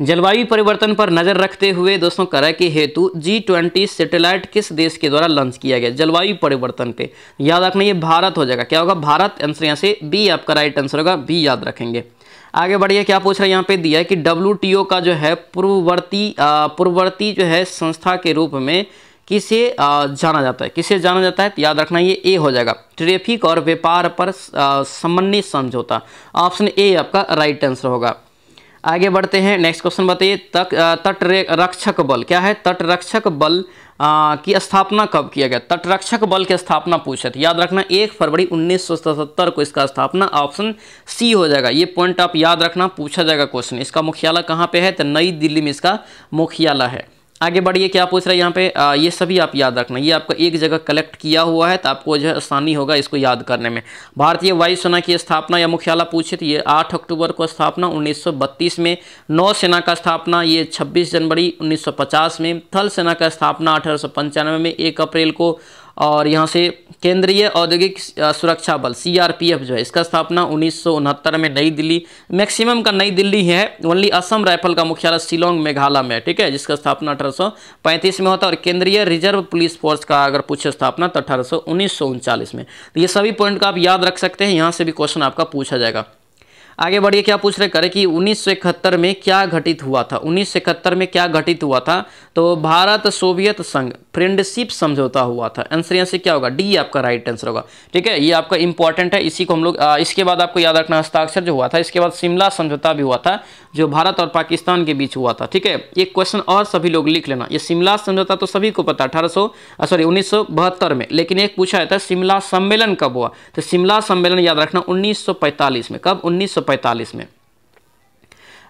जलवायु परिवर्तन पर नज़र रखते हुए दोस्तों करा के हेतु जी ट्वेंटी सेटेलाइट किस देश के द्वारा लॉन्च किया गया जलवायु परिवर्तन पे याद रखना ये भारत हो जाएगा क्या होगा भारत आंसर यहाँ से बी आपका राइट आंसर होगा बी याद रखेंगे आगे बढ़िए क्या पूछ रहे हैं यहाँ पे दिया है कि डब्ल्यू का जो है पूर्ववर्ती पूर्ववर्ती जो है संस्था के रूप में किसे जाना जाता है किसे जाना जाता है तो याद रखना ये ए हो जाएगा ट्रैफिक और व्यापार पर समन्वित समझौता ऑप्शन ए आपका राइट आंसर होगा आगे बढ़ते हैं नेक्स्ट क्वेश्चन बताइए तक तट रक्षक बल क्या है तट रक्षक बल आ, की स्थापना कब किया गया तट रक्षक बल की स्थापना पूछे थे याद रखना एक फरवरी 1977 को इसका स्थापना ऑप्शन सी हो जाएगा ये पॉइंट आप याद रखना पूछा जाएगा क्वेश्चन इसका मुख्यालय कहाँ पे है तो नई दिल्ली में इसका मुख्यालय है आगे बढ़िए क्या पूछ रहा है यहाँ पे आ, ये सभी आप याद रखना ये आपका एक जगह कलेक्ट किया हुआ है तो आपको जो है आसानी होगा इसको याद करने में भारतीय वायुसेना की स्थापना या मुख्यालय पूछे तो ये आठ अक्टूबर को स्थापना 1932 में नौसेना का स्थापना ये 26 जनवरी 1950 में थल सेना का स्थापना अठारह में एक अप्रैल को और यहाँ से केंद्रीय औद्योगिक सुरक्षा बल सीआरपीएफ जो है इसका स्थापना उन्नीस में नई दिल्ली मैक्सिमम का नई दिल्ली है ओनली असम राइफल का मुख्यालय शिलोंग मेघालय में ठीक है जिसका स्थापना अठारह में होता है और केंद्रीय रिजर्व पुलिस फोर्स का अगर पूछे स्थापना तो अठारह सौ में तो ये सभी पॉइंट का आप याद रख सकते हैं यहाँ से भी क्वेश्चन आपका पूछा जाएगा आगे बढ़िए क्या पूछ रहे करें कि उन्नीस में क्या घटित हुआ था उन्नीस में क्या घटित हुआ था तो भारत सोवियत संघ फ्रेंडशिप समझौता हुआ था आंसर यहाँ से क्या होगा डी आपका राइट आंसर होगा ठीक है ये आपका इंपॉर्टेंट है इसी को हम लोग इसके बाद आपको याद रखना हस्ताक्षर जो हुआ था इसके बाद शिमला समझौता भी हुआ था जो भारत और पाकिस्तान के बीच हुआ था ठीक है एक क्वेश्चन और सभी लोग लिख लेना ये शिमला समझौता तो सभी को पता अठारह सॉरी उन्नीस में लेकिन एक पूछा जाता है शिमला सम्मेलन कब हुआ तो शिमला सम्मेलन याद रखना उन्नीस में कब उन्नीस में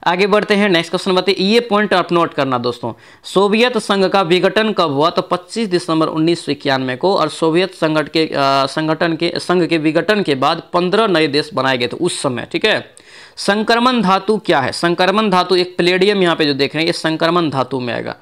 आगे बढ़ते हैं नेक्स्ट क्वेश्चन बताते ये पॉइंट आप नोट करना दोस्तों सोवियत संघ का विघटन कब हुआ तो 25 दिसंबर उन्नीस को और सोवियत संगठ के संगठन के संघ के विघटन के बाद 15 नए देश बनाए गए थे उस समय ठीक है संक्रमण धातु क्या है संक्रमण धातु एक प्लेडियम यहाँ पे जो देख रहे हैं ये संक्रमण धातु में आएगा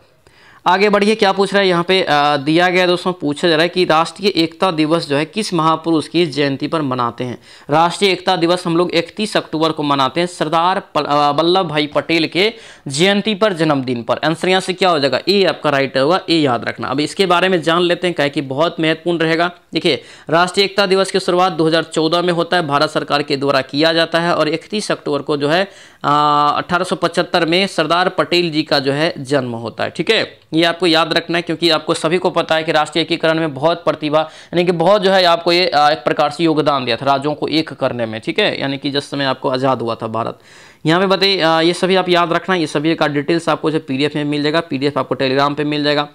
आगे बढ़िए क्या पूछ रहा है यहाँ पे आ, दिया गया दोस्तों पूछा जा रहा है कि राष्ट्रीय एकता दिवस जो है किस महापुरुष की जयंती पर मनाते हैं राष्ट्रीय एकता दिवस हम लोग 31 अक्टूबर को मनाते हैं सरदार वल्लभ भाई पटेल के जयंती पर जन्मदिन पर आंसर यहाँ से क्या हो जाएगा ए आपका राइट होगा ए याद रखना अब इसके बारे में जान लेते हैं कहे कि बहुत महत्वपूर्ण रहेगा देखिए राष्ट्रीय एकता दिवस की शुरुआत दो में होता है भारत सरकार के द्वारा किया जाता है और इकतीस अक्टूबर को जो है अठारह में सरदार पटेल जी का जो है जन्म होता है ठीक है ये आपको याद रखना है क्योंकि आपको सभी को पता है कि राष्ट्रीय एकीकरण में बहुत प्रतिभा यानी कि बहुत जो है आपको ये एक प्रकार से योगदान दिया था राज्यों को एक करने में ठीक है यानी कि जिस समय आपको आज़ाद हुआ था भारत यहाँ पे बताइए ये सभी आप याद रखना ये सभी का डिटेल्स आपको जो पी में मिल जाएगा पी आपको टेलीग्राम पर मिल जाएगा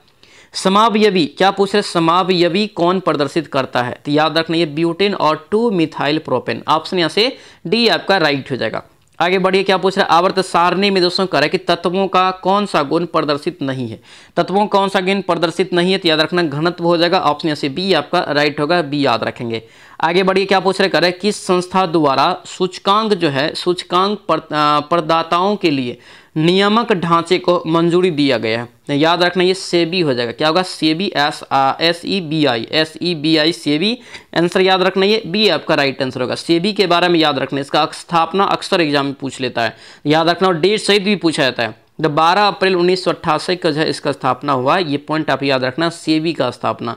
समावयवी क्या पूछ रहे समावयवी कौन प्रदर्शित करता है तो याद रखना ये ब्यूटेन और टू मिथाइल प्रोपेन ऑप्शन यहाँ से डी आपका राइट हो जाएगा आगे बढ़िए क्या पूछ रहा है आवर्त सारणी में दोस्तों कह रहे कि तत्वों का कौन सा गुण प्रदर्शित नहीं है तत्वों का कौन सा गुण प्रदर्शित नहीं है तो याद रखना घनत्व हो जाएगा ऑप्शन यहाँ से बी आपका राइट होगा बी याद रखेंगे आगे बढ़िए क्या पूछ रहे कर रहे किस संस्था द्वारा सूचकांक जो है सूचकांक प्रदाताओं के लिए नियामक ढांचे को मंजूरी दिया गया है याद रखना ये सेबी हो जाएगा क्या होगा सेबी एस आ S E B I S E B I SEBI answer याद रखना ये बी आपका राइट आंसर होगा सेबी के बारे में याद रखना इसका स्थापना अक्सर एग्जाम में पूछ लेता है याद रखना और डेट सहित भी पूछा जाता है द 12 अप्रैल उन्नीस का जो है इसका स्थापना हुआ ये पॉइंट आप याद रखना सेवी का स्थापना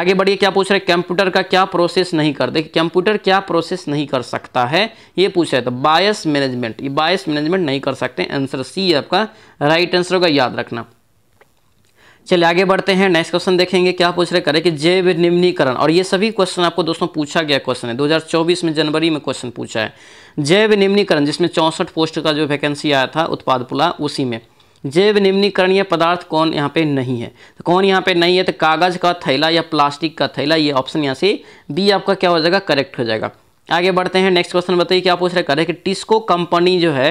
आगे बढ़िए क्या पूछ रहे कंप्यूटर का क्या प्रोसेस नहीं कर देखिए कंप्यूटर क्या प्रोसेस नहीं कर सकता है ये पूछ रहे तो बायस मैनेजमेंट ये बायस मैनेजमेंट नहीं कर सकते आंसर सी आपका राइट आंसर होगा याद रखना चलिए आगे बढ़ते हैं नेक्स्ट क्वेश्चन देखेंगे क्या पूछ रहे करें कि जैव निम्नीकरण और ये सभी क्वेश्चन आपको दोस्तों पूछा गया क्वेश्चन है 2024 में जनवरी में क्वेश्चन पूछा है जैव निम्नीकरण जिसमें चौंसठ पोस्ट का जो वैकेंसी आया था उत्पाद पुला उसी में जैव निम्नीकरणीय पदार्थ कौन यहाँ पे नहीं है तो कौन यहाँ पे नहीं है तो कागज़ का थैला या प्लास्टिक का थैला ये ऑप्शन यहाँ से बी आपका क्या हो जाएगा करेक्ट हो जाएगा आगे बढ़ते हैं नेक्स्ट क्वेश्चन बताइए क्या पूछ रहे करें कि टिस्को कंपनी जो है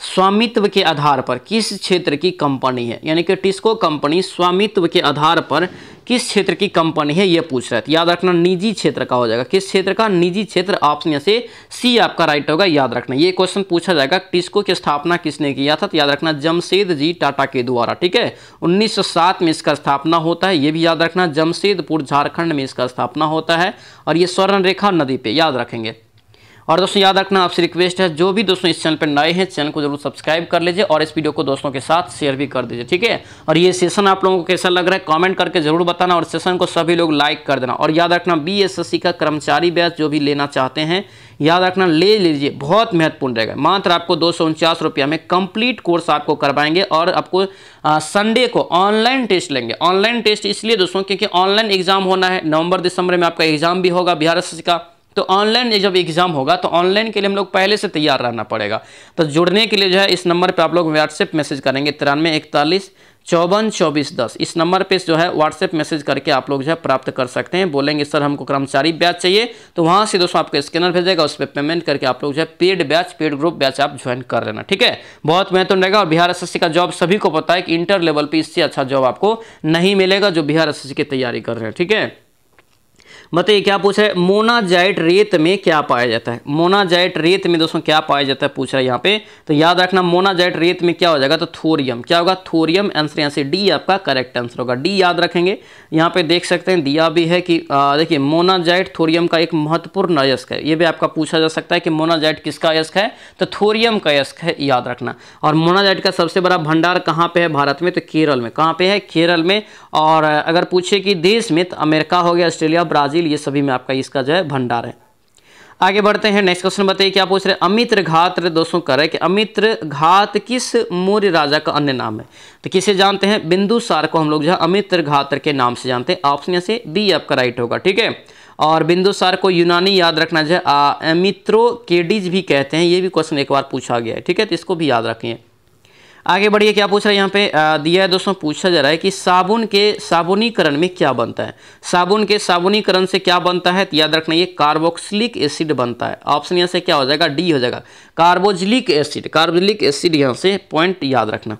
स्वामित्व के आधार पर किस क्षेत्र की कंपनी है यानी कि टिस्को कंपनी स्वामित्व के आधार पर किस क्षेत्र की कंपनी है ये पूछ रहा है तो याद रखना निजी क्षेत्र का हो जाएगा किस क्षेत्र का निजी क्षेत्र ऑप्शन से सी आपका राइट होगा याद रखना ये क्वेश्चन पूछा जाएगा टिस्को की स्थापना किसने किया था तो याद रखना जमशेद जी टाटा के द्वारा ठीक है 1907 में इसका स्थापना होता है ये भी याद रखना जमशेदपुर झारखंड में इसका स्थापना होता है और ये स्वर्ण रेखा नदी पे याद रखेंगे और दोस्तों याद रखना आपसे रिक्वेस्ट है जो भी दोस्तों इस चैनल पर नए हैं चैनल को जरूर सब्सक्राइब कर लीजिए और इस वीडियो को दोस्तों के साथ शेयर भी कर दीजिए ठीक है और ये सेशन आप लोगों को कैसा लग रहा है कॉमेंट करके जरूर बताना और सेशन को सभी लोग लाइक कर देना और याद रखना बी का कर्मचारी बैच जो भी लेना चाहते हैं याद रखना ले लीजिए बहुत महत्वपूर्ण रहेगा मात्र आपको दो रुपया में कंप्लीट कोर्स आपको करवाएंगे और आपको संडे को ऑनलाइन टेस्ट लेंगे ऑनलाइन टेस्ट इसलिए दोस्तों क्योंकि ऑनलाइन एग्जाम होना है नवंबर दिसंबर में आपका एग्जाम भी होगा बिहार एस का तो ऑनलाइन जब एग्ज़ाम होगा तो ऑनलाइन के लिए हम लोग पहले से तैयार रहना पड़ेगा तो जुड़ने के लिए जो है इस नंबर पर आप लोग व्हाट्सएप मैसेज करेंगे तिरानवे इकतालीस चौवन चौबीस दस इस नंबर पे जो है व्हाट्सएप मैसेज करके आप लोग जो है प्राप्त कर सकते हैं बोलेंगे सर हमको कर्मचारी ब्याज चाहिए तो वहाँ से दोस्तों आपको स्कैनर भेजेगा उस पर पेमेंट करके आप लोग जो है paid batch paid group batch आप ज्वाइन कर लेना ठीक है बहुत महत्वपूर्ण रहेगा और बिहार एस का जॉब सभी को पता है कि इंटर लेवल पर इससे अच्छा जॉब आपको नहीं मिलेगा जो बिहार एस की तैयारी कर रहे हैं ठीक है बताइए क्या पूछ रहे मोनाजाइट रेत में क्या पाया जाता है मोनाजाइट रेत में दोस्तों क्या पाया जाता है पूछ रहा है यहाँ पे तो याद रखना मोनाजाइट रेत में क्या हो जाएगा तो थोरियम क्या होगा थोरियम आंसर यहाँ से डी आपका करेक्ट आंसर होगा डी याद रखेंगे यहाँ पे देख सकते हैं दिया भी है कि देखिए मोनाजाइट थोरियम का एक महत्वपूर्ण अयस्क है ये भी आपका पूछा जा सकता है कि मोनाजाइट किसका अयस्क है तो थोरियम का अयस्क है याद रखना और मोनाजाइट का सबसे बड़ा भंडार कहाँ पे है भारत में तो केरल में कहाँ पे है केरल में और अगर पूछे कि देश में तो अमेरिका हो गया ऑस्ट्रेलिया ब्राजील ब्राज़ील ये सभी में आपका इसका जो है भंडार है आगे बढ़ते हैं नेक्स्ट क्वेश्चन बताइए क्या पूछ रहे हैं अमित घात दोस्तों कर रहे कि अमित घात किस मौर्य राजा का अन्य नाम है तो किसे जानते हैं बिंदुसार को हम लोग जो है अमित घात्र के नाम से जानते हैं ऑप्शन से बी आपका राइट होगा ठीक है और बिंदुसार को यूनानी याद रखना जो है अमित्रो केडीज भी कहते हैं ये भी क्वेश्चन एक बार पूछा गया है ठीक है तो इसको भी याद रखिए आगे बढ़िए क्या पूछ रहा है यहाँ पे आ, दिया है दोस्तों पूछा जा रहा है कि साबुन के साबुनीकरण में क्या बनता है साबुन के साबुनीकरण से क्या बनता है तो याद रखना ये कार्बोक्सिलिक एसिड बनता है ऑप्शन यहाँ से क्या हो जाएगा डी हो जाएगा कार्बोजिलिक एसिड कार्बोजिलिक एसिड यहाँ से पॉइंट याद रखना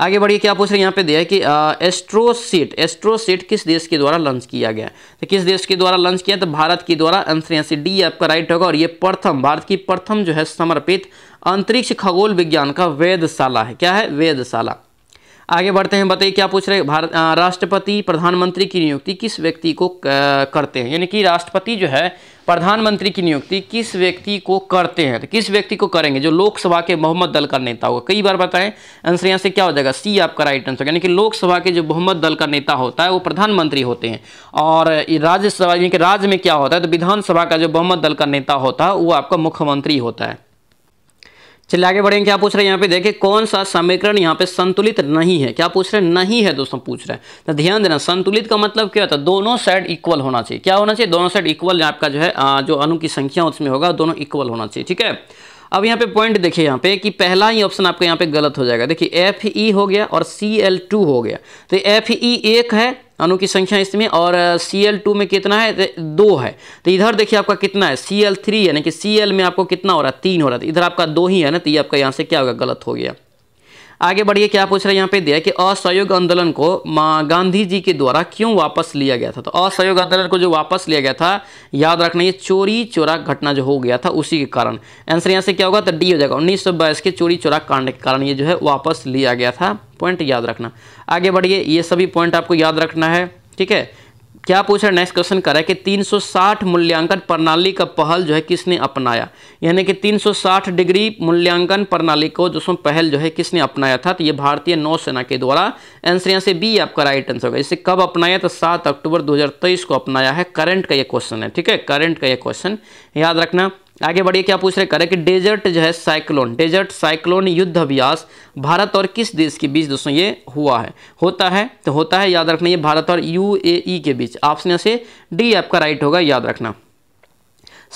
आगे बढ़िए क्या पूछ रहे हैं यहाँ पे दिया है कि एस्ट्रोसिट एस्ट्रोसिट किस देश के द्वारा लॉन्च किया गया तो किस देश के द्वारा लॉन्च किया तो भारत के द्वारा आंसर यहाँ से डी आपका राइट होगा और ये प्रथम भारत की प्रथम जो है समर्पित अंतरिक्ष खगोल विज्ञान का वेदशाला है क्या है वेदशाला आगे बढ़ते हैं बताइए क्या पूछ रहे हैं भारत राष्ट्रपति प्रधानमंत्री की नियुक्ति किस व्यक्ति को करते हैं यानी कि राष्ट्रपति जो है प्रधानमंत्री की नियुक्ति किस व्यक्ति को करते हैं तो किस व्यक्ति को करेंगे जो लोकसभा के बहुमत दल का नेता होगा कई बार बताएं आंसर यहाँ से क्या हो जाएगा सी आपका राइट आंसर यानी कि लोकसभा के जो बहुमत दल का नेता होता है वो प्रधानमंत्री होते हैं और राज्यसभा यानी कि राज्य में क्या होता है तो विधानसभा का जो बहुमत दल का नेता होता है वो आपका मुख्यमंत्री होता है चलिए आगे बढ़ेंगे क्या पूछ रहे हैं यहाँ पे देखिए कौन सा समीकरण यहाँ पे संतुलित नहीं है क्या पूछ रहे हैं नहीं है दोस्तों पूछ रहे हैं तो ध्यान देना संतुलित का मतलब क्या होता है दोनों साइड इक्वल होना चाहिए क्या होना चाहिए दोनों साइड इक्वल आपका जो है जो अनु की संख्या उसमें होगा दोनों इक्वल होना चाहिए ठीक है अब यहाँ पे पॉइंट देखिए यहाँ पे कि पहला ही ऑप्शन आपका यहाँ पे गलत हो जाएगा देखिए एफ ई e हो गया और सी एल टू हो गया तो एफ ई e एक है अनु की संख्या इसमें और सी एल टू में कितना है तो दो है तो इधर देखिए आपका कितना है सी एल थ्री यानी कि सी एल में आपको कितना हो रहा है तीन हो रहा है तो इधर आपका दो ही है ना तो ये आपका यहाँ से क्या होगा गलत हो गया आगे बढ़िए क्या पूछ रहे हैं यहाँ पे दिया कि असहयोग आंदोलन को गांधी जी के द्वारा क्यों वापस लिया गया था तो असहयोग आंदोलन को जो वापस लिया गया था याद रखना ये चोरी चोरा घटना जो हो गया था उसी के कारण आंसर यहाँ से क्या होगा तो डी हो जाएगा उन्नीस के चोरी चोरा कांड के कारण ये जो है वापस लिया गया था पॉइंट याद रखना आगे बढ़िए ये सभी पॉइंट आपको याद रखना है ठीक है क्या पूछ रहा है नेक्स्ट क्वेश्चन करा है कि 360 मूल्यांकन प्रणाली का पहल जो है किसने अपनाया यानी कि 360 डिग्री मूल्यांकन प्रणाली को जो पहल जो है किसने अपनाया था तो ये भारतीय नौसेना के द्वारा आंसर यहाँ से बी आपका राइट आंसर होगा इसे कब अपनाया तो 7 अक्टूबर 2023 को अपनाया है करंट का ये क्वेश्चन है ठीक है करंट का ये क्वेश्चन याद रखना आगे बढ़िए क्या पूछ रहे करें कि डेजर्ट जो है साइक्लोन डेजर्ट साइक्लोन युद्ध अभ्यास भारत और किस देश के बीच दोस्तों ये हुआ है होता है तो होता है याद रखना ये भारत और यूएई के बीच ऑप्शन से डी आपका राइट होगा याद रखना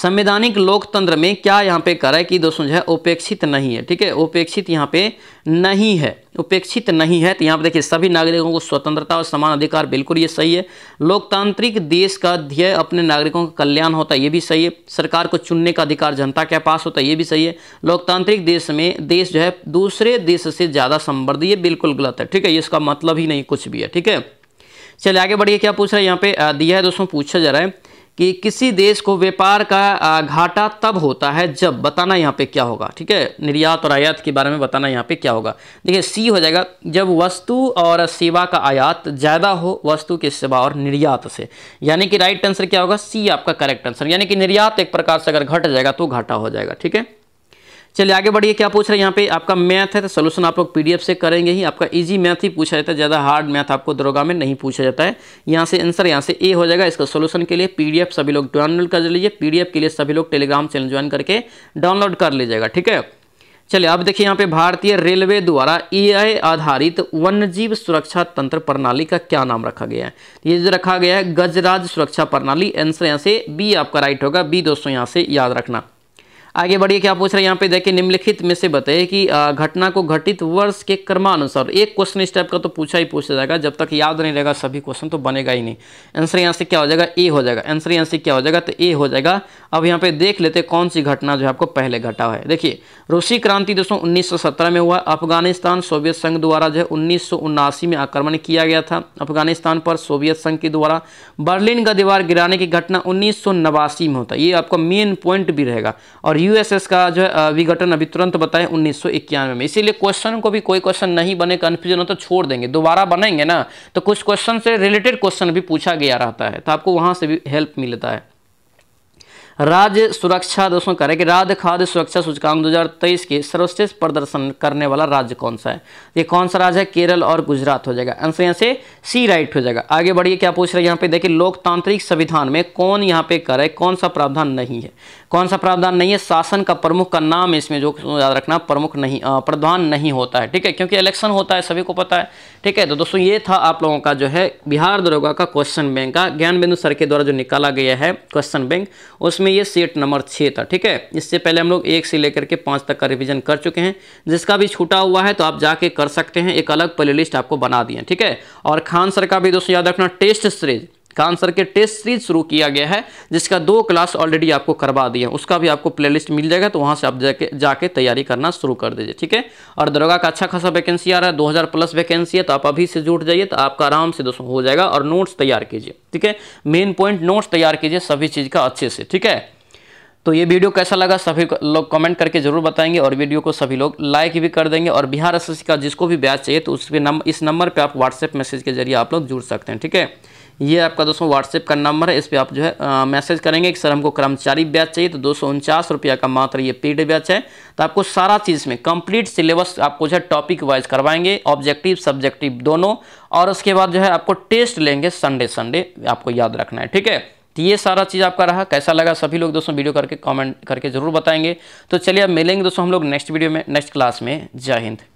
संवैधानिक लोकतंत्र में क्या यहाँ पे कह रहा है कि दोस्तों जो है उपेक्षित नहीं है ठीक है उपेक्षित यहाँ पे नहीं है उपेक्षित नहीं है तो यहाँ पे देखिए सभी नागरिकों को स्वतंत्रता और समान अधिकार बिल्कुल ये सही है लोकतांत्रिक देश का ध्येय अपने नागरिकों का कल्याण होता है ये भी सही है सरकार को चुनने का अधिकार जनता के पास होता है ये भी सही है लोकतांत्रिक देश में देश जो है दूसरे देश से ज़्यादा संबर्ध ये बिल्कुल गलत है ठीक है ये इसका मतलब ही नहीं कुछ भी है ठीक है चलिए आगे बढ़िए क्या पूछ रहे हैं यहाँ पे दिया है दोस्तों पूछा जा रहा है कि किसी देश को व्यापार का घाटा तब होता है जब बताना यहाँ पे क्या होगा ठीक है निर्यात और आयात के बारे में बताना यहाँ पे क्या होगा देखिए सी हो जाएगा जब वस्तु और सेवा का आयात ज़्यादा हो वस्तु की सेवा और निर्यात से यानी कि राइट आंसर क्या होगा सी आपका करेक्ट आंसर यानी कि निर्यात एक प्रकार से अगर घट जाएगा तो घाटा हो जाएगा ठीक है चलिए आगे बढ़िए क्या पूछ रहे हैं यहाँ पे आपका मैथ है तो सोल्यूशन आप लोग पीडीएफ से करेंगे ही आपका इजी मैथ ही पूछा जाता है ज़्यादा हार्ड मैथ आपको दरोगा में नहीं पूछा जाता है यहाँ से आंसर यहाँ से ए हो जाएगा इसका सोल्यूशन के लिए पीडीएफ सभी लोग डाउनलोड कर लीजिए पीडीएफ के लिए सभी लोग टेलीग्राम चैनल ज्वाइन करके डाउनलोड कर लीजिएगा ठीक है चलिए अब देखिए यहाँ पे भारतीय रेलवे द्वारा ए आधारित वन्य जीव सुरक्षा तंत्र प्रणाली का क्या नाम रखा गया है ये जो रखा गया है गजराज सुरक्षा प्रणाली आंसर यहाँ से बी आपका राइट होगा बी दोस्तों यहाँ से याद रखना आगे बढ़िए क्या पूछ रहे हैं यहाँ पे देखिए निम्नलिखित में से बताइए कि घटना को घटित वर्ष के क्रमानुसार एक क्वेश्चन इस टाइप का तो पूछा ही पूछा जाएगा जब तक याद नहीं रहेगा सभी क्वेश्चन तो बनेगा ही नहीं आंसर यहाँ से क्या हो जाएगा ए हो जाएगा आंसर यहाँ से क्या हो जाएगा तो ए हो जाएगा अब यहाँ पे देख लेते कौन सी घटना जो है आपको पहले घटा है देखिए रूसी क्रांति दोस्तों उन्नीस में हुआ अफगानिस्तान सोवियत संघ द्वारा जो है उन्नीस में आक्रमण किया गया था अफगानिस्तान पर सोवियत संघ के द्वारा बर्लिन का दीवार गिराने की घटना उन्नीस में होता है ये आपका मेन पॉइंट भी रहेगा और यूएसएस का जो है विघटन अभी तुरंत बताएं उन्नीस में इसीलिए क्वेश्चन को भी कोई क्वेश्चन नहीं बने कन्फ्यूजन हो तो छोड़ देंगे दोबारा बनेंगे ना तो कुछ क्वेश्चन से रिलेटेड क्वेश्चन भी पूछा गया रहता है तो आपको वहाँ से भी हेल्प मिलता है राज्य सुरक्षा दोस्तों करें कि राज्य खाद्य सुरक्षा सूचकांक 2023 के सर्वश्रेष्ठ प्रदर्शन करने वाला राज्य कौन सा है ये कौन सा राज्य है केरल और गुजरात हो जाएगा आंसर यहाँ से सी राइट हो जाएगा आगे बढ़िए क्या पूछ रहे हैं यहाँ पे देखिए लोकतांत्रिक संविधान में कौन यहाँ पे करे कौन सा प्रावधान नहीं है कौन सा प्रावधान नहीं है शासन का प्रमुख का नाम इसमें जो याद रखना प्रमुख नहीं प्रधान नहीं होता है ठीक है क्योंकि इलेक्शन होता है सभी को पता है ठीक है तो दोस्तों ये था आप लोगों का जो है बिहार दरोगा का क्वेश्चन बैंक का ज्ञान बिंदु सर के द्वारा जो निकाला गया है क्वेश्चन बैंक उसमें ये सेट नंबर छः था ठीक है इससे पहले हम लोग एक से लेकर के पाँच तक का रिविजन कर चुके हैं जिसका भी छूटा हुआ है तो आप जाके कर सकते हैं एक अलग प्ले लिस्ट आपको बना दिए ठीक है और खान सर का भी दोस्तों याद रखना टेस्ट सीरीज आंसर के टेस्ट सीरीज शुरू किया गया है जिसका दो क्लास ऑलरेडी आपको करवा दिया उसका भी आपको प्लेलिस्ट मिल जाएगा तो वहाँ से आप जाके जाके तैयारी करना शुरू कर दीजिए ठीक है और दरोगा का अच्छा खासा वैकेंसी आ रहा है 2000 प्लस वैकेंसी है तो आप अभी से जुट जाइए तो आपका आराम से दोस्तों हो जाएगा और नोट्स तैयार कीजिए ठीक है मेन पॉइंट नोट्स तैयार कीजिए सभी चीज़ का अच्छे से ठीक है तो ये वीडियो कैसा लगा सभी लोग कमेंट करके जरूर बताएंगे और वीडियो को सभी लोग लाइक भी कर देंगे और बिहार एस का जिसको भी ब्याज चाहिए तो उस पर नंबर इस नंबर पर आप व्हाट्सएप मैसेज के जरिए आप लोग जुड़ सकते हैं ठीक है ये आपका दोस्तों व्हाट्सएप का नंबर है इस पर आप जो है मैसेज करेंगे कि सर हमको कर्मचारी ब्याज चाहिए तो दो रुपया का मात्र ये पेड ब्याज है तो आपको सारा चीज़ में कंप्लीट सिलेबस आपको जो है टॉपिक वाइज करवाएंगे ऑब्जेक्टिव सब्जेक्टिव दोनों और उसके बाद जो है आपको टेस्ट लेंगे संडे संडे आपको याद रखना है ठीक है तो ये सारा चीज़ आपका रहा कैसा लगा सभी लोग दोस्तों वीडियो करके कमेंट करके जरूर बताएंगे तो चलिए अब मिलेंगे दोस्तों हम लोग नेक्स्ट वीडियो में नेक्स्ट क्लास में जय हिंद